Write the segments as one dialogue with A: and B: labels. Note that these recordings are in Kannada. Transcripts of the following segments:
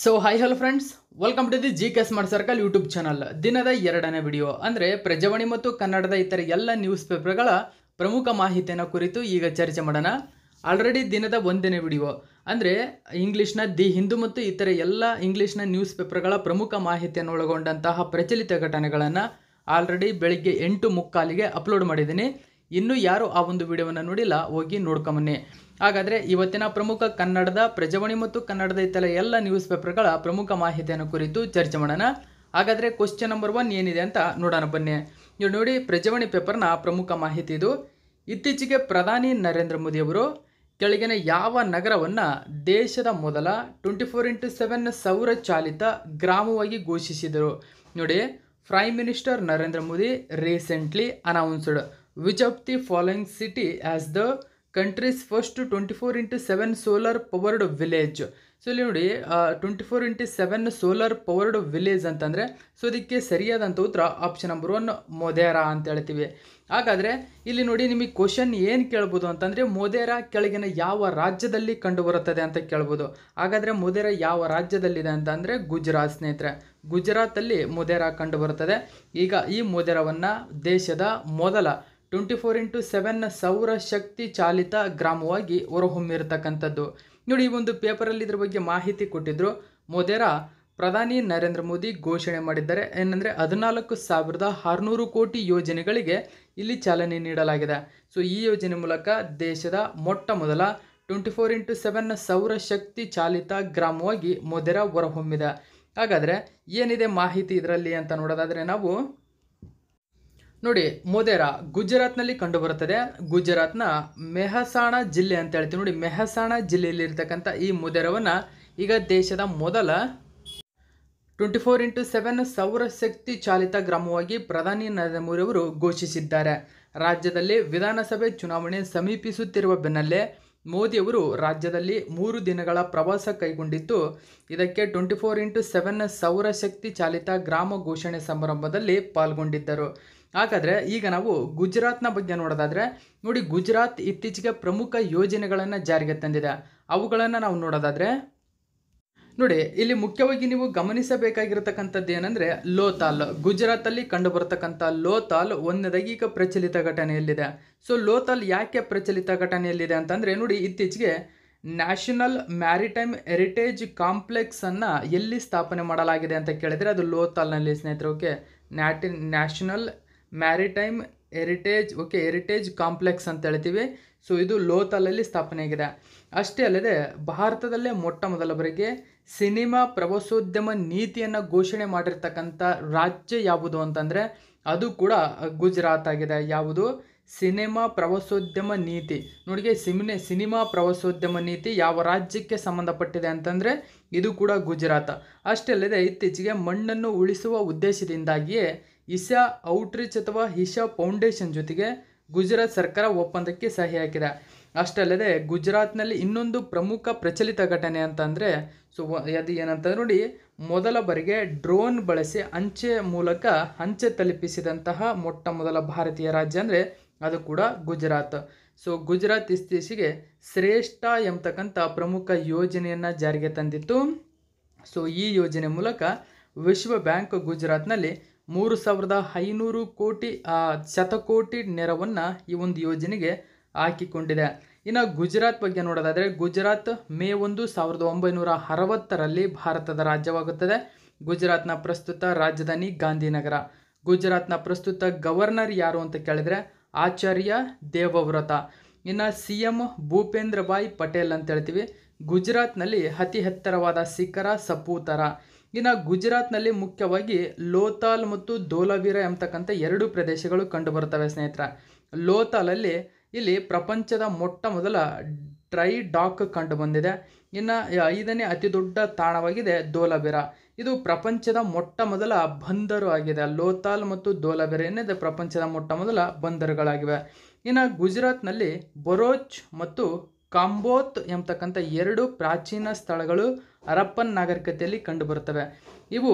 A: so hi hello friends welcome to the G K smart circle YouTube channel ದಿನದ ಎರಡನೇ ವಿಡಿಯೋ ಅಂದರೆ ಪ್ರಜಾವಾಣಿ ಮತ್ತು ಕನ್ನಡದ ಇತರ ಎಲ್ಲ ನ್ಯೂಸ್ ಪೇಪರ್ಗಳ ಪ್ರಮುಖ ಮಾಹಿತಿಯನ್ನು ಕುರಿತು ಈಗ ಚರ್ಚೆ ಮಾಡೋಣ ಆಲ್ರೆಡಿ ದಿನದ ಒಂದನೇ ವಿಡಿಯೋ ಅಂದರೆ ಇಂಗ್ಲೀಷ್ನ ದಿ ಹಿಂದೂ ಮತ್ತು ಇತರ ಎಲ್ಲ ಇಂಗ್ಲೀಷ್ನ ನ್ಯೂಸ್ ಪೇಪರ್ಗಳ ಪ್ರಮುಖ ಮಾಹಿತಿಯನ್ನು ಒಳಗೊಂಡಂತಹ ಪ್ರಚಲಿತ ಘಟನೆಗಳನ್ನು ಆಲ್ರೆಡಿ ಬೆಳಿಗ್ಗೆ ಎಂಟು ಮುಕ್ಕಾಲಿಗೆ ಅಪ್ಲೋಡ್ ಮಾಡಿದ್ದೀನಿ ಇನ್ನೂ ಯಾರು ಆ ಒಂದು ವಿಡಿಯೋವನ್ನು ನೋಡಿಲ್ಲ ಹೋಗಿ ನೋಡ್ಕೊಂಬನ್ನಿ ಹಾಗಾದರೆ ಇವತ್ತಿನ ಪ್ರಮುಖ ಕನ್ನಡದ ಪ್ರಜಾವಾಣಿ ಮತ್ತು ಕನ್ನಡದ ಇತರ ಎಲ್ಲ ನ್ಯೂಸ್ ಪೇಪರ್ಗಳ ಪ್ರಮುಖ ಮಾಹಿತಿಯನ್ನು ಕುರಿತು ಚರ್ಚೆ ಮಾಡೋಣ ಹಾಗಾದರೆ ಕ್ವಶನ್ ನಂಬರ್ ಒನ್ ಏನಿದೆ ಅಂತ ನೋಡೋಣ ಬನ್ನಿ ನೀವು ನೋಡಿ ಪ್ರಜಾವಾಣಿ ಪೇಪರ್ನ ಪ್ರಮುಖ ಮಾಹಿತಿ ಇದು ಇತ್ತೀಚೆಗೆ ಪ್ರಧಾನಿ ನರೇಂದ್ರ ಮೋದಿ ಅವರು ಕೆಳಗಿನ ಯಾವ ನಗರವನ್ನು ದೇಶದ ಮೊದಲ ಟ್ವೆಂಟಿ ಫೋರ್ ಇಂಟು ಸೆವೆನ್ ಸೌರ ಚಾಲಿತ ಗ್ರಾಮವಾಗಿ ಘೋಷಿಸಿದರು ನೋಡಿ prime minister Narendra Modi recently announced which of the following city as the country's first twenty four into seven solar powered village so ಇಲ್ಲಿ ನೋಡಿ twenty four into seven solar powered village ಅಂತಂದರೆ ಸೊ ಇದಕ್ಕೆ ಸರಿಯಾದಂಥ ಉತ್ತರ ಆಪ್ಷನ್ ನಂಬರ್ ಒನ್ ಮೋದೇರಾ ಅಂತ ಹೇಳ್ತೀವಿ ಹಾಗಾದರೆ ಇಲ್ಲಿ ನೋಡಿ ನಿಮಗೆ ಕ್ವಶನ್ ಏನು ಕೇಳ್ಬೋದು ಅಂತಂದರೆ ಮೊದೇರಾ ಕೆಳಗಿನ ಯಾವ ರಾಜ್ಯದಲ್ಲಿ ಕಂಡುಬರುತ್ತದೆ ಅಂತ ಕೇಳ್ಬೋದು ಹಾಗಾದರೆ ಮೊದೇರಾ ಯಾವ ರಾಜ್ಯದಲ್ಲಿದೆ ಅಂತ ಅಂದರೆ ಗುಜರಾತ್ ಸ್ನೇಹಿತರೆ ಗುಜರಾತಲ್ಲಿ ಮೋದೇರಾ ಕಂಡುಬರುತ್ತದೆ ಈಗ ಈ ಮೊದೇರಾವನ್ನು ದೇಶದ ಮೊದಲ ಟ್ವೆಂಟಿ ಫೋರ್ ಇಂಟು ಸೆವೆನ್ ಸೌರ ಶಕ್ತಿ ಚಾಲಿತ ಗ್ರಾಮವಾಗಿ ಹೊರಹೊಮ್ಮಿರತಕ್ಕಂಥದ್ದು ನೋಡಿ ಈ ಒಂದು ಪೇಪರಲ್ಲಿ ಇದ್ರ ಬಗ್ಗೆ ಮಾಹಿತಿ ಕೊಟ್ಟಿದ್ದರು ಮೊದೇರಾ ಪ್ರಧಾನಿ ನರೇಂದ್ರ ಮೋದಿ ಘೋಷಣೆ ಮಾಡಿದ್ದಾರೆ ಏನಂದರೆ ಹದಿನಾಲ್ಕು ಸಾವಿರದ ಆರುನೂರು ಕೋಟಿ ಯೋಜನೆಗಳಿಗೆ ಇಲ್ಲಿ ಚಾಲನೆ ನೀಡಲಾಗಿದೆ ಸೊ ಈ ಯೋಜನೆ ಮೂಲಕ ದೇಶದ ಮೊಟ್ಟ ಮೊದಲ ಟ್ವೆಂಟಿ ಫೋರ್ ಇಂಟು ಸೆವೆನ್ ಸೌರಶಕ್ತಿ ಚಾಲಿತ ಗ್ರಾಮವಾಗಿ ಮೊದೇರಾ ಹೊರಹೊಮ್ಮಿದೆ ಹಾಗಾದರೆ ಏನಿದೆ ಮಾಹಿತಿ ಇದರಲ್ಲಿ ಅಂತ ನೋಡೋದಾದರೆ ನಾವು ನೋಡಿ ಮೋದೇರಾ ಗುಜರಾತ್ನಲ್ಲಿ ಕಂಡುಬರುತ್ತದೆ ಗುಜರಾತ್ನ ಮೆಹಸಾಣ ಜಿಲ್ಲೆ ಅಂತ ಹೇಳ್ತೀವಿ ನೋಡಿ ಮೆಹಸಾಣ ಜಿಲ್ಲೆಯಲ್ಲಿರ್ತಕ್ಕಂಥ ಈ ಮೊದೇರವನ್ನು ಈಗ ದೇಶದ ಮೊದಲ ಟ್ವೆಂಟಿ ಫೋರ್ ಇಂಟು ಸೆವೆನ್ ಸೌರಶಕ್ತಿ ಚಾಲಿತ ಗ್ರಾಮವಾಗಿ ಪ್ರಧಾನಿ ನರೇಂದ್ರ ಮೋದಿ ಅವರು ಘೋಷಿಸಿದ್ದಾರೆ ರಾಜ್ಯದಲ್ಲಿ ವಿಧಾನಸಭೆ ಚುನಾವಣೆ ಸಮೀಪಿಸುತ್ತಿರುವ ಬೆನ್ನಲ್ಲೇ ಮೋದಿ ಅವರು ರಾಜ್ಯದಲ್ಲಿ ಮೂರು ದಿನಗಳ ಪ್ರವಾಸ ಕೈಗೊಂಡಿದ್ದು ಇದಕ್ಕೆ ಟ್ವೆಂಟಿ ಫೋರ್ ಇಂಟು ಸೆವೆನ್ ಸೌರಶಕ್ತಿ ಚಾಲಿತ ಗ್ರಾಮ ಘೋಷಣೆ ಸಮಾರಂಭದಲ್ಲಿ ಪಾಲ್ಗೊಂಡಿದ್ದರು ಹಾಗಾದರೆ ಈಗ ನಾವು ಗುಜರಾತ್ನ ಬಗ್ಗೆ ನೋಡೋದಾದರೆ ನೋಡಿ ಗುಜರಾತ್ ಇತ್ತೀಚೆಗೆ ಪ್ರಮುಖ ಯೋಜನೆಗಳನ್ನು ಜಾರಿಗೆ ತಂದಿದೆ ಅವುಗಳನ್ನು ನಾವು ನೋಡೋದಾದರೆ ನೋಡಿ ಇಲ್ಲಿ ಮುಖ್ಯವಾಗಿ ನೀವು ಗಮನಿಸಬೇಕಾಗಿರತಕ್ಕಂಥದ್ದು ಏನಂದರೆ ಲೋತಾಲ್ ಗುಜರಾತಲ್ಲಿ ಕಂಡುಬರತಕ್ಕಂಥ ಲೋತಾಲ್ ಒಂದದಾಗಿ ಈಗ ಪ್ರಚಲಿತ ಘಟನೆಯಲ್ಲಿದೆ ಸೊ ಲೋತಾಲ್ ಯಾಕೆ ಪ್ರಚಲಿತ ಘಟನೆಯಲ್ಲಿದೆ ಅಂತಂದರೆ ನೋಡಿ ಇತ್ತೀಚೆಗೆ ನ್ಯಾಷನಲ್ ಮ್ಯಾರಿಟೈಮ್ ಹೆರಿಟೇಜ್ ಕಾಂಪ್ಲೆಕ್ಸನ್ನು ಎಲ್ಲಿ ಸ್ಥಾಪನೆ ಮಾಡಲಾಗಿದೆ ಅಂತ ಕೇಳಿದರೆ ಅದು ಲೋತಾಲ್ನಲ್ಲಿ ಸ್ನೇಹಿತರು ಓಕೆ ನ್ಯಾಟಿನ್ national maritime heritage okay heritage complex ಅಂತ ಹೇಳ್ತೀವಿ ಸೊ ಇದು ಲೋತಲಲ್ಲಿ ಸ್ಥಾಪನೆಯಾಗಿದೆ ಅಷ್ಟೇ ಅಲ್ಲದೆ ಭಾರತದಲ್ಲೇ ಮೊಟ್ಟ ಮೊದಲ ಬಾರಿಗೆ ಸಿನಿಮಾ ಪ್ರವಾಸೋದ್ಯಮ ನೀತಿಯನ್ನು ಘೋಷಣೆ ಮಾಡಿರ್ತಕ್ಕಂಥ ರಾಜ್ಯ ಯಾವುದು ಅಂತಂದರೆ ಅದು ಕೂಡ ಗುಜರಾತ್ ಆಗಿದೆ ಯಾವುದು ಸಿನಿಮಾ ಪ್ರವಾಸೋದ್ಯಮ ನೀತಿ ನೋಡಿ ಸಿಮಿನೆ ಸಿನಿಮಾ ಪ್ರವಾಸೋದ್ಯಮ ನೀತಿ ಯಾವ ರಾಜ್ಯಕ್ಕೆ ಸಂಬಂಧಪಟ್ಟಿದೆ ಅಂತಂದರೆ ಇದು ಕೂಡ ಗುಜರಾತ್ ಅಷ್ಟೇ ಅಲ್ಲದೆ ಇತ್ತೀಚೆಗೆ ಮಣ್ಣನ್ನು ಉಳಿಸುವ ಉದ್ದೇಶದಿಂದಾಗಿಯೇ ಇಶಾ ಔಟ್ರೀಚ್ ಅಥವಾ ಇಶಾ ಫೌಂಡೇಶನ್ ಜೊತೆಗೆ ಗುಜರಾತ್ ಸರ್ಕಾರ ಒಪ್ಪಂದಕ್ಕೆ ಸಹಿ ಹಾಕಿದೆ ಅಷ್ಟಲ್ಲದೆ ಗುಜರಾತ್ನಲ್ಲಿ ಇನ್ನೊಂದು ಪ್ರಮುಖ ಪ್ರಚಲಿತ ಘಟನೆ ಅಂದರೆ ಸೊ ಅದು ಏನಂತ ನೋಡಿ ಮೊದಲ ಬಾರಿಗೆ ಡ್ರೋನ್ ಬಳಸಿ ಅಂಚೆ ಮೂಲಕ ಅಂಚೆ ತಲುಪಿಸಿದಂತಹ ಮೊಟ್ಟ ಮೊದಲ ಭಾರತೀಯ ರಾಜ್ಯ ಅಂದರೆ ಅದು ಕೂಡ ಗುಜರಾತ್ ಸೊ ಗುಜರಾತ್ ಇತ್ತೀಚೆಗೆ ಶ್ರೇಷ್ಠ ಎಂಬತಕ್ಕಂಥ ಪ್ರಮುಖ ಯೋಜನೆಯನ್ನು ಜಾರಿಗೆ ತಂದಿತ್ತು ಸೊ ಈ ಯೋಜನೆ ಮೂಲಕ ವಿಶ್ವ ಬ್ಯಾಂಕ್ ಗುಜರಾತ್ನಲ್ಲಿ ಮೂರು ಸಾವಿರದ ಐನೂರು ಕೋಟಿ ಶತಕೋಟಿ ನೆರವನ್ನು ಈ ಒಂದು ಯೋಜನೆಗೆ ಹಾಕಿಕೊಂಡಿದೆ ಇನ್ನು ಗುಜರಾತ್ ಬಗ್ಗೆ ನೋಡೋದಾದರೆ ಗುಜರಾತ್ ಮೇ ಒಂದು ಸಾವಿರದ ಒಂಬೈನೂರ ಅರವತ್ತರಲ್ಲಿ ಭಾರತದ ರಾಜ್ಯವಾಗುತ್ತದೆ ಗುಜರಾತ್ನ ಪ್ರಸ್ತುತ ರಾಜಧಾನಿ ಗಾಂಧಿನಗರ ಗುಜರಾತ್ನ ಪ್ರಸ್ತುತ ಗವರ್ನರ್ ಯಾರು ಅಂತ ಕೇಳಿದರೆ ಆಚಾರ್ಯ ದೇವವ್ರತ ಇನ್ನು ಸಿ ಎಂ ಭೂಪೇಂದ್ರ ಭಾಯ್ ಪಟೇಲ್ ಅಂತ ಹೇಳ್ತೀವಿ ಗುಜರಾತ್ನಲ್ಲಿ ಅತಿ ಎತ್ತರವಾದ ಸಿಖರ ಸಪೂತರ ಇನ್ನು ಗುಜರಾತ್ನಲ್ಲಿ ಮುಖ್ಯವಾಗಿ ಲೋತಾಲ್ ಮತ್ತು ಧೋಲವೀರ ಎಂಬತಕ್ಕಂಥ ಎರಡು ಪ್ರದೇಶಗಳು ಕಂಡುಬರುತ್ತವೆ ಸ್ನೇಹಿತರ ಲೋತಾಲಲ್ಲಿ ಇಲ್ಲಿ ಪ್ರಪಂಚದ ಮೊಟ್ಟ ಮೊದಲ ಡ್ರೈ ಡಾಕ್ ಕಂಡು ಬಂದಿದೆ ಇನ್ನು ಐದನೇ ಅತಿ ದೊಡ್ಡ ತಾಣವಾಗಿದೆ ದೋಲಬೆರ ಇದು ಪ್ರಪಂಚದ ಮೊಟ್ಟ ಮೊದಲ ಬಂದರು ಆಗಿದೆ ಲೋತಾಲ್ ಮತ್ತು ಧೋಲಬೀರ ಏನಿದೆ ಪ್ರಪಂಚದ ಮೊಟ್ಟ ಮೊದಲ ಬಂದರುಗಳಾಗಿವೆ ಇನ್ನು ಗುಜರಾತ್ನಲ್ಲಿ ಬರೋಚ್ ಮತ್ತು ಕಾಂಬೋತ್ ಎಂಬತಕ್ಕಂಥ ಎರಡು ಪ್ರಾಚೀನ ಸ್ಥಳಗಳು ಹರಪ್ಪನ್ ನಾಗರಿಕತೆಯಲ್ಲಿ ಕಂಡುಬರುತ್ತವೆ ಇವು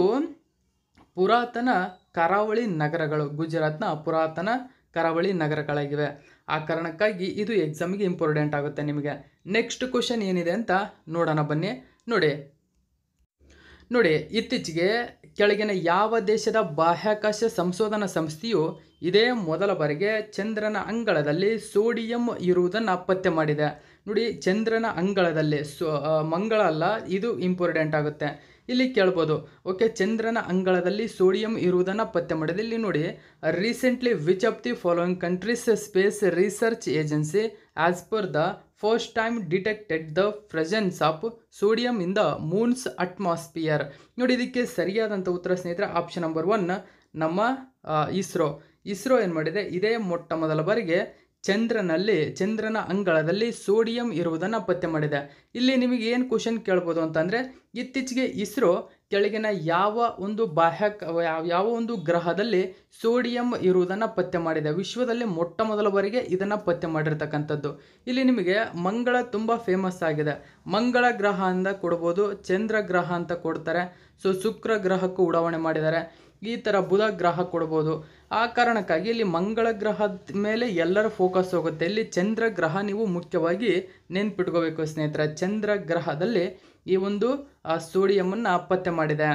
A: ಪುರಾತನ ಕರಾವಳಿ ನಗರಗಳು ಗುಜರಾತ್ನ ಪುರಾತನ ಕರಾವಳಿ ನಗರಗಳಾಗಿವೆ ಆ ಕಾರಣಕ್ಕಾಗಿ ಇದು ಎಕ್ಸಾಮ್ಗೆ ಇಂಪಾರ್ಟೆಂಟ್ ಆಗುತ್ತೆ ನಿಮಗೆ ನೆಕ್ಸ್ಟ್ ಕ್ವಶನ್ ಏನಿದೆ ಅಂತ ನೋಡೋಣ ಬನ್ನಿ ನೋಡಿ ನೋಡಿ ಇತ್ತೀಚೆಗೆ ಕೆಳಗಿನ ಯಾವ ದೇಶದ ಬಾಹ್ಯಾಕಾಶ ಸಂಶೋಧನಾ ಸಂಸ್ಥೆಯು ಇದೇ ಮೊದಲ ಬಾರಿಗೆ ಚಂದ್ರನ ಅಂಗಳದಲ್ಲಿ ಸೋಡಿಯಂ ಇರುವುದನ್ನು ಪತ್ತೆ ಮಾಡಿದೆ ನೋಡಿ ಚಂದ್ರನ ಅಂಗಳದಲ್ಲಿ ಸೊ ಮಂಗಳ ಅಲ್ಲ ಇದು ಇಂಪಾರ್ಟೆಂಟ್ ಆಗುತ್ತೆ ಇಲ್ಲಿ ಕೇಳ್ಬೋದು ಓಕೆ ಚಂದ್ರನ ಅಂಗಳದಲ್ಲಿ ಸೋಡಿಯಂ ಇರುವುದನ್ನು ಪತ್ತೆ ಮಾಡಿದೆ ಇಲ್ಲಿ ನೋಡಿ recently which of the following countries space research agency as per the first time detected the presence of sodium in the moon's atmosphere ನೋಡಿ ಇದಕ್ಕೆ ಸರಿಯಾದಂಥ ಉತ್ತರ ಸ್ನೇಹಿತರೆ ಆಪ್ಷನ್ ನಂಬರ್ ಒನ್ ನಮ್ಮ ಇಸ್ರೋ ಇಸ್ರೋ ಏನು ಮಾಡಿದೆ ಇದೇ ಮೊಟ್ಟ ಮೊದಲ ಬಾರಿಗೆ ಚಂದ್ರನಲ್ಲಿ ಚಂದ್ರನ ಅಂಗಳದಲ್ಲಿ ಸೋಡಿಯಂ ಇರುವುದನ್ನು ಪತ್ತೆ ಮಾಡಿದೆ ಇಲ್ಲಿ ನಿಮಗೆ ಏನು ಕ್ವಶನ್ ಕೇಳ್ಬೋದು ಅಂತಂದರೆ ಇತ್ತೀಚೆಗೆ ಇಸ್ರೋ ಕೆಳಗಿನ ಯಾವ ಒಂದು ಬಾಹ್ಯಕ ಯಾವ ಒಂದು ಗ್ರಹದಲ್ಲಿ ಸೋಡಿಯಂ ಇರುವುದನ್ನು ಪತ್ತೆ ಮಾಡಿದೆ ವಿಶ್ವದಲ್ಲಿ ಮೊಟ್ಟ ಮೊದಲ ಬಾರಿಗೆ ಇದನ್ನು ಪತ್ತೆ ಮಾಡಿರ್ತಕ್ಕಂಥದ್ದು ಇಲ್ಲಿ ನಿಮಗೆ ಮಂಗಳ ತುಂಬ ಫೇಮಸ್ ಆಗಿದೆ ಮಂಗಳ ಗ್ರಹ ಅಂತ ಕೊಡ್ಬೋದು ಚಂದ್ರ ಗ್ರಹ ಅಂತ ಕೊಡ್ತಾರೆ ಸೊ ಶುಕ್ರ ಗ್ರಹಕ್ಕೂ ಉಡಾವಣೆ ಮಾಡಿದ್ದಾರೆ ಈ ಥರ ಬುಧ ಗ್ರಹ ಕೊಡ್ಬೋದು ಆ ಕಾರಣಕ್ಕಾಗಿ ಇಲ್ಲಿ ಮಂಗಳ ಗ್ರಹದ ಮೇಲೆ ಎಲ್ಲರ ಫೋಕಸ್ ಹೋಗುತ್ತೆ ಇಲ್ಲಿ ಚಂದ್ರ ಗ್ರಹ ನೀವು ಮುಖ್ಯವಾಗಿ ನೆನ್ಪಿಟ್ಕೋಬೇಕು ಸ್ನೇಹಿತರ ಚಂದ್ರ ಗ್ರಹದಲ್ಲಿ ಈ ಒಂದು ಸೋಡಿಯಮನ್ನು ಪತ್ತೆ ಮಾಡಿದೆ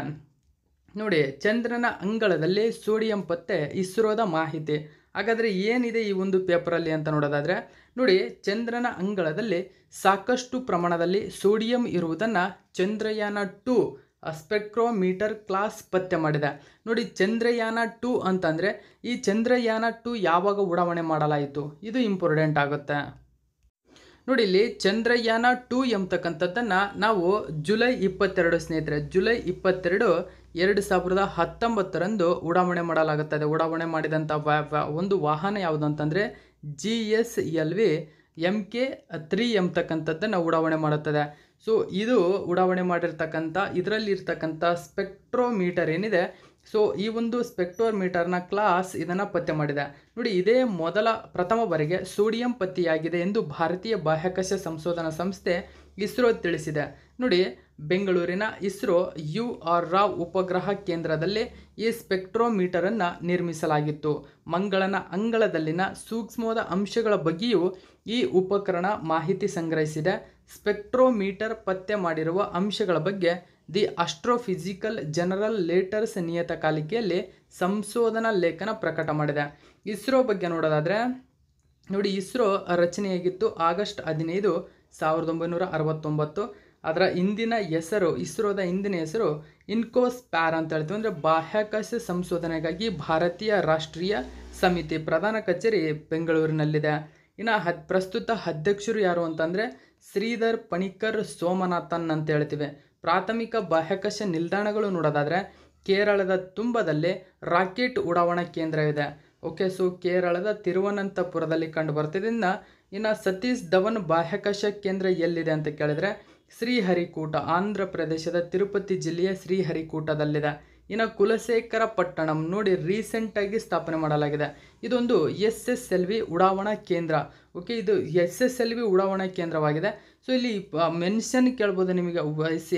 A: ನೋಡಿ ಚಂದ್ರನ ಅಂಗಳದಲ್ಲಿ ಸೋಡಿಯಂ ಪತ್ತೆ ಇಸ್ರೋದ ಮಾಹಿತಿ ಹಾಗಾದರೆ ಏನಿದೆ ಈ ಒಂದು ಪೇಪರಲ್ಲಿ ಅಂತ ನೋಡೋದಾದರೆ ನೋಡಿ ಚಂದ್ರನ ಅಂಗಳದಲ್ಲಿ ಸಾಕಷ್ಟು ಪ್ರಮಾಣದಲ್ಲಿ ಸೋಡಿಯಂ ಇರುವುದನ್ನು ಚಂದ್ರಯಾನ ಟು ಸ್ಪೆಕ್ಟ್ರೋಮೀಟರ್ ಕ್ಲಾಸ್ ಪತ್ತೆ ಮಾಡಿದೆ ನೋಡಿ ಚಂದ್ರಯಾನ ಟು ಅಂತಂದರೆ ಈ ಚಂದ್ರಯಾನ ಟು ಯಾವಾಗ ಉಡಾವಣೆ ಮಾಡಲಾಯಿತು ಇದು ಇಂಪಾರ್ಟೆಂಟ್ ಆಗುತ್ತೆ ನೋಡಿ ಇಲ್ಲಿ ಚಂದ್ರಯಾನ ಟು ಎಂಬತಕ್ಕಂಥದ್ದನ್ನು ನಾವು ಜುಲೈ ಇಪ್ಪತ್ತೆರಡು ಸ್ನೇಹಿತರೆ ಜುಲೈ ಇಪ್ಪತ್ತೆರಡು ಎರಡು ಸಾವಿರದ ಹತ್ತೊಂಬತ್ತರಂದು ಉಡಾವಣೆ ಮಾಡಲಾಗುತ್ತದೆ ಉಡಾವಣೆ ಮಾಡಿದಂಥ ಒಂದು ವಾಹನ ಯಾವುದು ಅಂತಂದರೆ G S L V M K three ಎಂಬತಕ್ಕಂಥದ್ದನ್ನು ಉಡಾವಣೆ ಮಾಡುತ್ತದೆ ಸೊ ಇದು ಉಡಾವಣೆ ಮಾಡಿರ್ತಕ್ಕಂಥ ಇದರಲ್ಲಿರ್ತಕ್ಕಂಥ ಸ್ಪೆಕ್ಟ್ರೋಮೀಟರ್ ಏನಿದೆ ಸೊ ಈ ಒಂದು ಸ್ಪೆಕ್ಟ್ರೋಮೀಟರ್ನ ಕ್ಲಾಸ್ ಇದನ್ನು ಪತ್ತೆ ಮಾಡಿದೆ ನೋಡಿ ಇದೇ ಮೊದಲ ಪ್ರಥಮ ಬಾರಿಗೆ ಸೋಡಿಯಂ ಪತ್ತೆಯಾಗಿದೆ ಎಂದು ಭಾರತೀಯ ಬಾಹ್ಯಾಕಾಶ ಸಂಶೋಧನಾ ಸಂಸ್ಥೆ ಇಸ್ರೋ ತಿಳಿಸಿದೆ ನೋಡಿ ಬೆಂಗಳೂರಿನ ಇಸ್ರೋ ಯು ಆರ್ ರಾವ್ ಉಪಗ್ರಹ ಕೇಂದ್ರದಲ್ಲಿ ಈ ಸ್ಪೆಕ್ಟ್ರೋಮೀಟರನ್ನು ನಿರ್ಮಿಸಲಾಗಿತ್ತು ಮಂಗಳನ ಅಂಗಳದಲ್ಲಿನ ಸೂಕ್ಷ್ಮದ ಅಂಶಗಳ ಬಗ್ಗೆಯೂ ಈ ಉಪಕರಣ ಮಾಹಿತಿ ಸಂಗ್ರಹಿಸಿದೆ ಸ್ಪೆಕ್ಟ್ರೋಮೀಟರ್ ಪತ್ತೆ ಮಾಡಿರುವ ಅಂಶಗಳ ಬಗ್ಗೆ ದಿ ಅಸ್ಟ್ರೋಫಿಸಿಕಲ್ ಜನರಲ್ ಲೇಟರ್ಸ್ ನಿಯತಕಾಲಿಕೆಯಲ್ಲಿ ಸಂಶೋಧನಾ ಲೇಖನ ಪ್ರಕಟ ಮಾಡಿದೆ ಇಸ್ರೋ ಬಗ್ಗೆ ನೋಡೋದಾದರೆ ನೋಡಿ ಇಸ್ರೋ ರಚನೆಯಾಗಿತ್ತು ಆಗಸ್ಟ್ ಹದಿನೈದು ಸಾವಿರದ ಒಂಬೈನೂರ ಅರವತ್ತೊಂಬತ್ತು ಅದರ ಇಂದಿನ ಹೆಸರು ಇಸ್ರೋದ ಇಂದಿನ ಹೆಸರು ಇನ್ಕೋಸ್ಪ್ಯಾರ್ ಅಂತ ಹೇಳ್ತೀವಿ ಅಂದರೆ ಬಾಹ್ಯಾಕಾಶ ಸಂಶೋಧನೆಗಾಗಿ ಭಾರತೀಯ ರಾಷ್ಟ್ರೀಯ ಸಮಿತಿ ಪ್ರಧಾನ ಕಚೇರಿ ಬೆಂಗಳೂರಿನಲ್ಲಿದೆ ಇನ್ನು ಹದ್ ಪ್ರಸ್ತುತ ಅಧ್ಯಕ್ಷರು ಯಾರು ಅಂತಂದರೆ ಶ್ರೀಧರ್ ಪಣಿಕರ್ ಸೋಮನಾಥನ್ ಅಂತ ಹೇಳ್ತೀವಿ ಪ್ರಾಥಮಿಕ ಬಾಹ್ಯಾಕಾಶ ನಿಲ್ದಾಣಗಳು ನೋಡೋದಾದರೆ ಕೇರಳದ ತುಂಬದಲ್ಲಿ ರಾಕೆಟ್ ಉಡಾವಣಾ ಕೇಂದ್ರವಿದೆ ಓಕೆ ಸೊ ಕೇರಳದ ತಿರುವನಂತಪುರದಲ್ಲಿ ಕಂಡು ಬರ್ತಿದ್ದರಿಂದ ಇನ್ನು ಸತೀಶ್ ಧವನ್ ಬಾಹ್ಯಾಕಾಶ ಕೇಂದ್ರ ಎಲ್ಲಿದೆ ಅಂತ ಕೇಳಿದರೆ ಶ್ರೀಹರಿಕೂಟ ಆಂಧ್ರ ಪ್ರದೇಶದ ತಿರುಪತಿ ಜಿಲ್ಲೆಯ ಶ್ರೀಹರಿಕೂಟದಲ್ಲಿದೆ ಇನ್ನು ಕುಲಶೇಖರ ಪಟ್ಟಣಂ ನೋಡಿ ರೀಸೆಂಟಾಗಿ ಸ್ಥಾಪನೆ ಮಾಡಲಾಗಿದೆ ಇದೊಂದು ಎಸ್ ಎಸ್ ಎಲ್ ವಿ ಉಡಾವಣಾ ಕೇಂದ್ರ ಓಕೆ ಇದು ಎಸ್ ಎಸ್ ಎಲ್ ವಿ ಉಡಾವಣಾ ಕೇಂದ್ರವಾಗಿದೆ ಸೊ ಇಲ್ಲಿ ಮೆನ್ಷನ್ ಕೇಳ್ಬೋದು ನಿಮಗೆ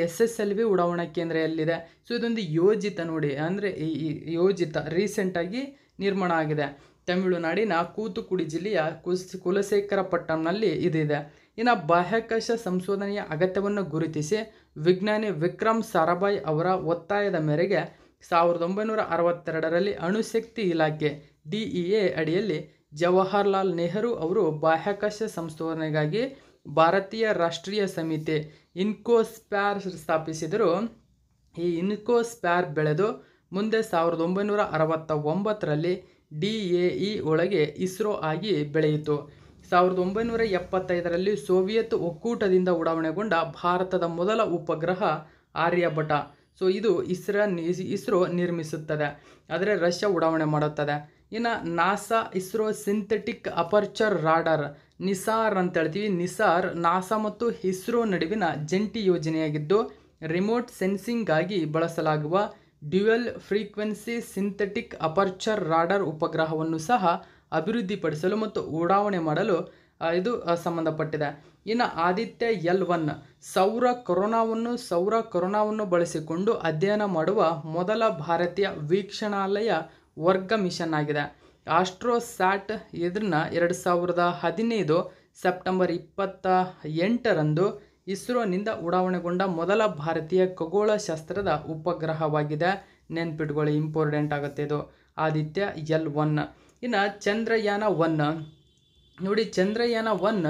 A: ಎಸ್ ಎಸ್ ಎಲ್ ವಿ ಉಡಾವಣಾ ಕೇಂದ್ರ ಎಲ್ಲಿದೆ ಸೊ ಇದೊಂದು ಯೋಜಿತ ನೋಡಿ ಅಂದರೆ ಈ ಯೋಜಿತ ರೀಸೆಂಟಾಗಿ ನಿರ್ಮಾಣ ಆಗಿದೆ ತಮಿಳುನಾಡಿನ ಕೂತುಕುಡಿ ಜಿಲ್ಲೆಯ ಕುಸ್ ಕುಲಶೇಖರ ಪಟ್ಟಣಂನಲ್ಲಿ ಇದಿದೆ ಇನ್ನು ಬಾಹ್ಯಾಕಾಶ ಸಂಶೋಧನೆಯ ಅಗತ್ಯವನ್ನು ಗುರುತಿಸಿ ವಿಜ್ಞಾನಿ ವಿಕ್ರಮ್ ಸಾರಾಭಾಯಿ ಅವರ ಒತ್ತಾಯದ ಮೇರೆಗೆ ಸಾವಿರದ ಒಂಬೈನೂರ ಅರವತ್ತೆರಡರಲ್ಲಿ ಅಣುಶಕ್ತಿ ಇಲಾಖೆ ಡಿಇಎ ಎ ಅಡಿಯಲ್ಲಿ ಜವಾಹರ್ಲಾಲ್ ನೆಹರು ಅವರು ಬಾಹ್ಯಾಕಾಶ ಸಂಶೋಧನೆಗಾಗಿ ಭಾರತೀಯ ರಾಷ್ಟ್ರೀಯ ಸಮಿತಿ ಇನ್ಕೋಸ್ಪ್ಯಾರ್ ಸ್ಥಾಪಿಸಿದರು ಈ ಇನ್ಕೋಸ್ಪ್ಯಾರ್ ಬೆಳೆದು ಮುಂದೆ ಸಾವಿರದ ಒಂಬೈನೂರ ಅರವತ್ತ ಒಂಬತ್ತರಲ್ಲಿ ಡಿ ಎ ಇ ಒಳಗೆ ಇಸ್ರೋ ಆಗಿ ಬೆಳೆಯಿತು ಸಾವಿರದ ಒಂಬೈನೂರ ಎಪ್ಪತ್ತೈದರಲ್ಲಿ ಸೋವಿಯತ್ ಒಕ್ಕೂಟದಿಂದ ಉಡಾವಣೆಗೊಂಡ ಭಾರತದ ಮೊದಲ ಉಪಗ್ರಹ ಆರ್ಯಭಟ ಸೊ ಇದು ಇಸ್ರೋ ಇಸ್ರೋ ನಿರ್ಮಿಸುತ್ತದೆ ಆದರೆ ರಷ್ಯಾ ಉಡಾವಣೆ ಮಾಡುತ್ತದೆ ಇನ್ನು NASA ISRO synthetic aperture radar NISAR ಅಂತ ಹೇಳ್ತೀವಿ ನಿಸಾರ್ ನಾಸಾ ಮತ್ತು ಇಸ್ರೋ ನಡುವಿನ ಜಂಟಿ ಯೋಜನೆಯಾಗಿದ್ದು ರಿಮೋಟ್ ಸೆನ್ಸಿಂಗ್ಗಾಗಿ ಬಳಸಲಾಗುವ dual frequency synthetic aperture radar ಉಪಗ್ರಹವನ್ನು ಸಹ ಅಭಿವೃದ್ಧಿಪಡಿಸಲು ಮತ್ತು ಉಡಾವಣೆ ಮಾಡಲು ಇದು ಸಂಬಂಧಪಟ್ಟಿದೆ ಇನ್ನು ಆದಿತ್ಯ ಎಲ್ ಒನ್ ಸೌರ ಕೊರೋನಾವನ್ನು ಸೌರ ಕೊರೋನಾವನ್ನು ಬಳಸಿಕೊಂಡು ಅಧ್ಯಯನ ಮಾಡುವ ಮೊದಲ ಭಾರತೀಯ ವೀಕ್ಷಣಾಲಯ ವರ್ಗ ಮಿಷನ್ ಆಗಿದೆ ಆಸ್ಟ್ರೋಸ್ಯಾಟ್ ಇದನ್ನ ಎರಡು ಸಾವಿರದ ಹದಿನೈದು ಸೆಪ್ಟೆಂಬರ್ ಇಪ್ಪತ್ತ ಎಂಟರಂದು ಇಸ್ರೋನಿಂದ ಉಡಾವಣೆಗೊಂಡ ಮೊದಲ ಭಾರತೀಯ ಖಗೋಳಶಾಸ್ತ್ರದ ಉಪಗ್ರಹವಾಗಿದೆ ನೆನ್ಪಿಟ್ಕೊಳ್ಳಿ ಇಂಪಾರ್ಟೆಂಟ್ ಆಗುತ್ತೆ ಇದು ಆದಿತ್ಯ ಎಲ್ ಒನ್ ಇನ್ನು ಚಂದ್ರಯಾನ ಒನ್ ನೋಡಿ ಚಂದ್ರಯಾನ ಒನ್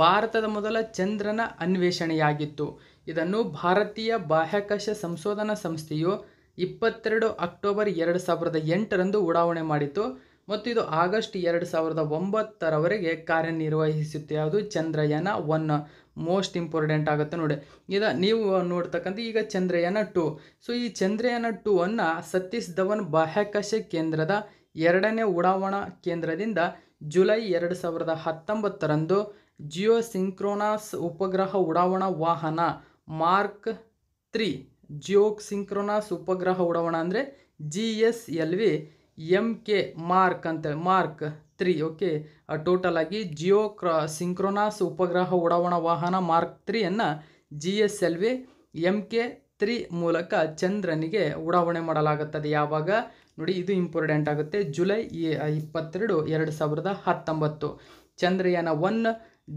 A: ಭಾರತದ ಮೊದಲ ಚಂದ್ರನ ಅನ್ವೇಷಣೆಯಾಗಿತ್ತು ಇದನ್ನು ಭಾರತೀಯ ಬಾಹ್ಯಾಕಾಶ ಸಂಶೋಧನಾ ಸಂಸ್ಥೆಯು ಇಪ್ಪತ್ತೆರಡು ಅಕ್ಟೋಬರ್ ಎರಡು ಸಾವಿರದ ಎಂಟರಂದು ಉಡಾವಣೆ ಮಾಡಿತ್ತು ಮತ್ತು ಇದು ಆಗಸ್ಟ್ ಎರಡು ಸಾವಿರದ ಒಂಬತ್ತರವರೆಗೆ ಕಾರ್ಯನಿರ್ವಹಿಸುತ್ತೆ ಯಾವುದು ಚಂದ್ರಯಾನ ಒನ್ ಮೋಸ್ಟ್ ಇಂಪಾರ್ಟೆಂಟ್ ಆಗುತ್ತೆ ನೋಡಿ ಇದು ನೀವು ನೋಡ್ತಕ್ಕಂಥ ಈಗ ಚಂದ್ರಯಾನ ಟು ಸೊ ಈ ಚಂದ್ರಯಾನ ಟೂ ಅನ್ನು ಸತೀಶ್ ಧವನ್ ಬಾಹ್ಯಾಕಾಶ ಕೇಂದ್ರದ ಎರಡನೇ ಉಡಾವಣಾ ಕೇಂದ್ರದಿಂದ ಜುಲೈ ಎರಡು ಸಾವಿರದ ಹತ್ತೊಂಬತ್ತರಂದು ಜಿಯೋ ಸಿಂಕ್ರೋನಾಸ್ ಉಪಗ್ರಹ ಉಡಾವಣಾ ವಾಹನ ಮಾರ್ಕ್ ತ್ರೀ ಜಿಯೋ ಸಿಂಕ್ರೋನಾಸ್ ಉಪಗ್ರಹ ಉಡಾವಣಾ ಅಂದರೆ G S L V M K mark ಅಂತ ಮಾರ್ಕ್ ತ್ರೀ ಓಕೆ ಟೋಟಲ್ ಆಗಿ ಜಿಯೋ ಕ್ರ ಸಿಂಕ್ರೋನಾಸ್ ಉಪಗ್ರಹ ಉಡಾವಣಾ ವಾಹನ ಮಾರ್ಕ್ ತ್ರೀಯನ್ನು G S L V M K three ಮೂಲಕ ಚಂದ್ರನಿಗೆ ಉಡಾವಣೆ ಮಾಡಲಾಗುತ್ತದೆ ಯಾವಾಗ ನೋಡಿ ಇದು ಇಂಪಾರ್ಟೆಂಟ್ ಆಗುತ್ತೆ ಜುಲೈ ಇಪ್ಪತ್ತೆರಡು ಎರಡು ಸಾವಿರದ ಹತ್ತೊಂಬತ್ತು ಚಂದ್ರಯಾನ ಒನ್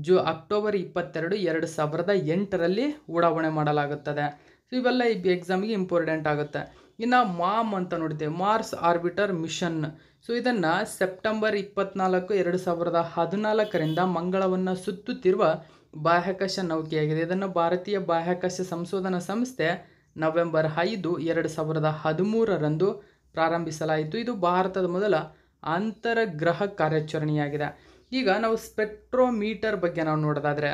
A: ಜು ಅಕ್ಟೋಬರ್ ಇಪ್ಪತ್ತೆರಡು ಎರಡು ಸಾವಿರದ ಎಂಟರಲ್ಲಿ ಉಡಾವಣೆ ಮಾಡಲಾಗುತ್ತದೆ ಸೊ ಇವೆಲ್ಲ ಈ ಎಕ್ಸಾಮ್ಗೆ ಇಂಪಾರ್ಟೆಂಟ್ ಆಗುತ್ತೆ ಇನ್ನು ಮಾಮ್ ಅಂತ ನೋಡಿದ್ದೆ ಮಾರ್ಸ್ ಆರ್ಬಿಟರ್ ಮಿಷನ್ ಸೊ ಇದನ್ನು ಸೆಪ್ಟೆಂಬರ್ ಇಪ್ಪತ್ನಾಲ್ಕು ಎರಡು ಸಾವಿರದ ಹದಿನಾಲ್ಕರಿಂದ ಮಂಗಳವನ್ನು ಸುತ್ತುತ್ತಿರುವ ಬಾಹ್ಯಾಕಾಶ ನೌಕೆಯಾಗಿದೆ ಇದನ್ನು ಭಾರತೀಯ ಬಾಹ್ಯಾಕಾಶ ಸಂಶೋಧನಾ ಸಂಸ್ಥೆ ನವೆಂಬರ್ ಐದು ಎರಡು ಸಾವಿರದ ಹದಿಮೂರರಂದು ಪ್ರಾರಂಭಿಸಲಾಯಿತು ಇದು ಭಾರತದ ಮೊದಲ ಅಂತರಗ್ರಹ ಕಾರ್ಯಾಚರಣೆಯಾಗಿದೆ ಈಗ ನಾವು ಸ್ಪೆಕ್ಟ್ರೋಮೀಟರ್ ಬಗ್ಗೆ ನಾವು ನೋಡೋದಾದರೆ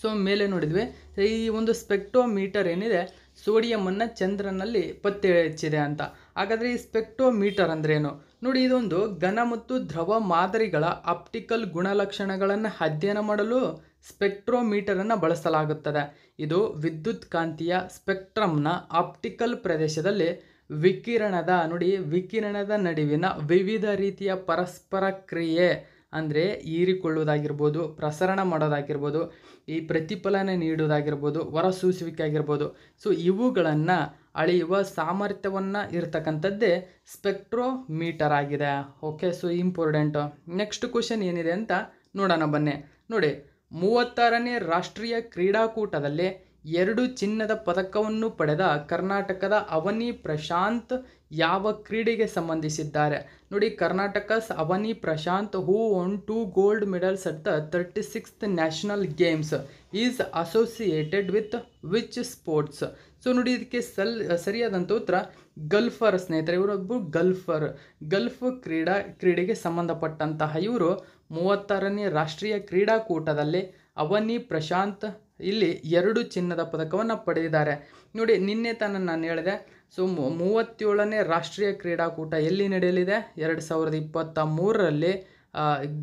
A: ಸೊ ಮೇಲೆ ನೋಡಿದ್ವಿ ಈ ಒಂದು ಸ್ಪೆಕ್ಟ್ರೋಮೀಟರ್ ಏನಿದೆ ಸೋಡಿಯಮನ್ನು ಚಂದ್ರನಲ್ಲಿ ಪತ್ತೆ ಹಚ್ಚಿದೆ ಅಂತ ಹಾಗಾದರೆ ಈ ಸ್ಪೆಕ್ಟ್ರೋಮೀಟರ್ ಅಂದ್ರೇನು ನೋಡಿ ಇದೊಂದು ಘನ ಮತ್ತು ದ್ರವ ಮಾದರಿಗಳ ಆಪ್ಟಿಕಲ್ ಗುಣಲಕ್ಷಣಗಳನ್ನು ಅಧ್ಯಯನ ಮಾಡಲು ಸ್ಪೆಕ್ಟ್ರೋಮೀಟರನ್ನು ಬಳಸಲಾಗುತ್ತದೆ ಇದು ವಿದ್ಯುತ್ ಕಾಂತೀಯ ಸ್ಪೆಕ್ಟ್ರಮ್ನ ಆಪ್ಟಿಕಲ್ ಪ್ರದೇಶದಲ್ಲಿ ವಿಕಿರಣದ ನೋಡಿ ವಿಕಿರಣದ ನಡುವಿನ ವಿವಿಧ ರೀತಿಯ ಪರಸ್ಪರ ಕ್ರಿಯೆ ಅಂದರೆ ಹೀರಿಕೊಳ್ಳುವುದಾಗಿರ್ಬೋದು ಪ್ರಸರಣ ಮಾಡೋದಾಗಿರ್ಬೋದು ಈ ಪ್ರತಿಫಲನೆ ನೀಡುವುದಾಗಿರ್ಬೋದು ಹೊರಸೂಸುವಿಕೆ ಆಗಿರ್ಬೋದು ಸೊ ಇವುಗಳನ್ನು ಅಳೆಯುವ ಸಾಮರ್ಥ್ಯವನ್ನು ಇರತಕ್ಕಂಥದ್ದೇ ಸ್ಪೆಕ್ಟ್ರೋಮೀಟರ್ ಆಗಿದೆ okay so important next question ಏನಿದೆ ಅಂತ ನೋಡೋಣ ಬನ್ನಿ ನೋಡಿ ಮೂವತ್ತಾರನೇ ರಾಷ್ಟ್ರೀಯ ಕ್ರೀಡಾಕೂಟದಲ್ಲಿ ಎರಡು ಚಿನ್ನದ ಪದಕವನ್ನು ಪಡೆದ ಕರ್ನಾಟಕದ ಅವನಿ ಪ್ರಶಾಂತ್ ಯಾವ ಕ್ರೀಡೆಗೆ ಸಂಬಂಧಿಸಿದ್ದಾರೆ ನೋಡಿ Karnataka Avani Prashant who won two gold medals at the thirty sixth national games is associated with which sports so ನೋಡಿ ಇದಕ್ಕೆ ಸಲ್ ಸರಿಯಾದಂಥ ಉತ್ತರ ಗಲ್ಫರ್ ಸ್ನೇಹಿತರೆ ಇವರೊಬ್ಬರು ಗಲ್ಫರ್ ಗಲ್ಫ್ ಕ್ರೀಡಾ ಕ್ರೀಡೆಗೆ ಸಂಬಂಧಪಟ್ಟಂತಹ ಇವರು ಮೂವತ್ತಾರನೇ ರಾಷ್ಟ್ರೀಯ ಕ್ರೀಡಾಕೂಟದಲ್ಲಿ ಅವನಿ ಪ್ರಶಾಂತ್ ಇಲ್ಲಿ ಎರಡು ಚಿನ್ನದ ಪದಕವನ್ನು ಪಡೆದಿದ್ದಾರೆ ನೋಡಿ ನಿನ್ನೆ ತಾನು ನಾನು ಹೇಳಿದೆ ಸೊ ಮೂವತ್ತೇಳನೇ ರಾಷ್ಟ್ರೀಯ ಕ್ರೀಡಾಕೂಟ ಎಲ್ಲಿ ನಡೆಯಲಿದೆ ಎರಡು ಸಾವಿರದ ಇಪ್ಪತ್ತ ಮೂರರಲ್ಲಿ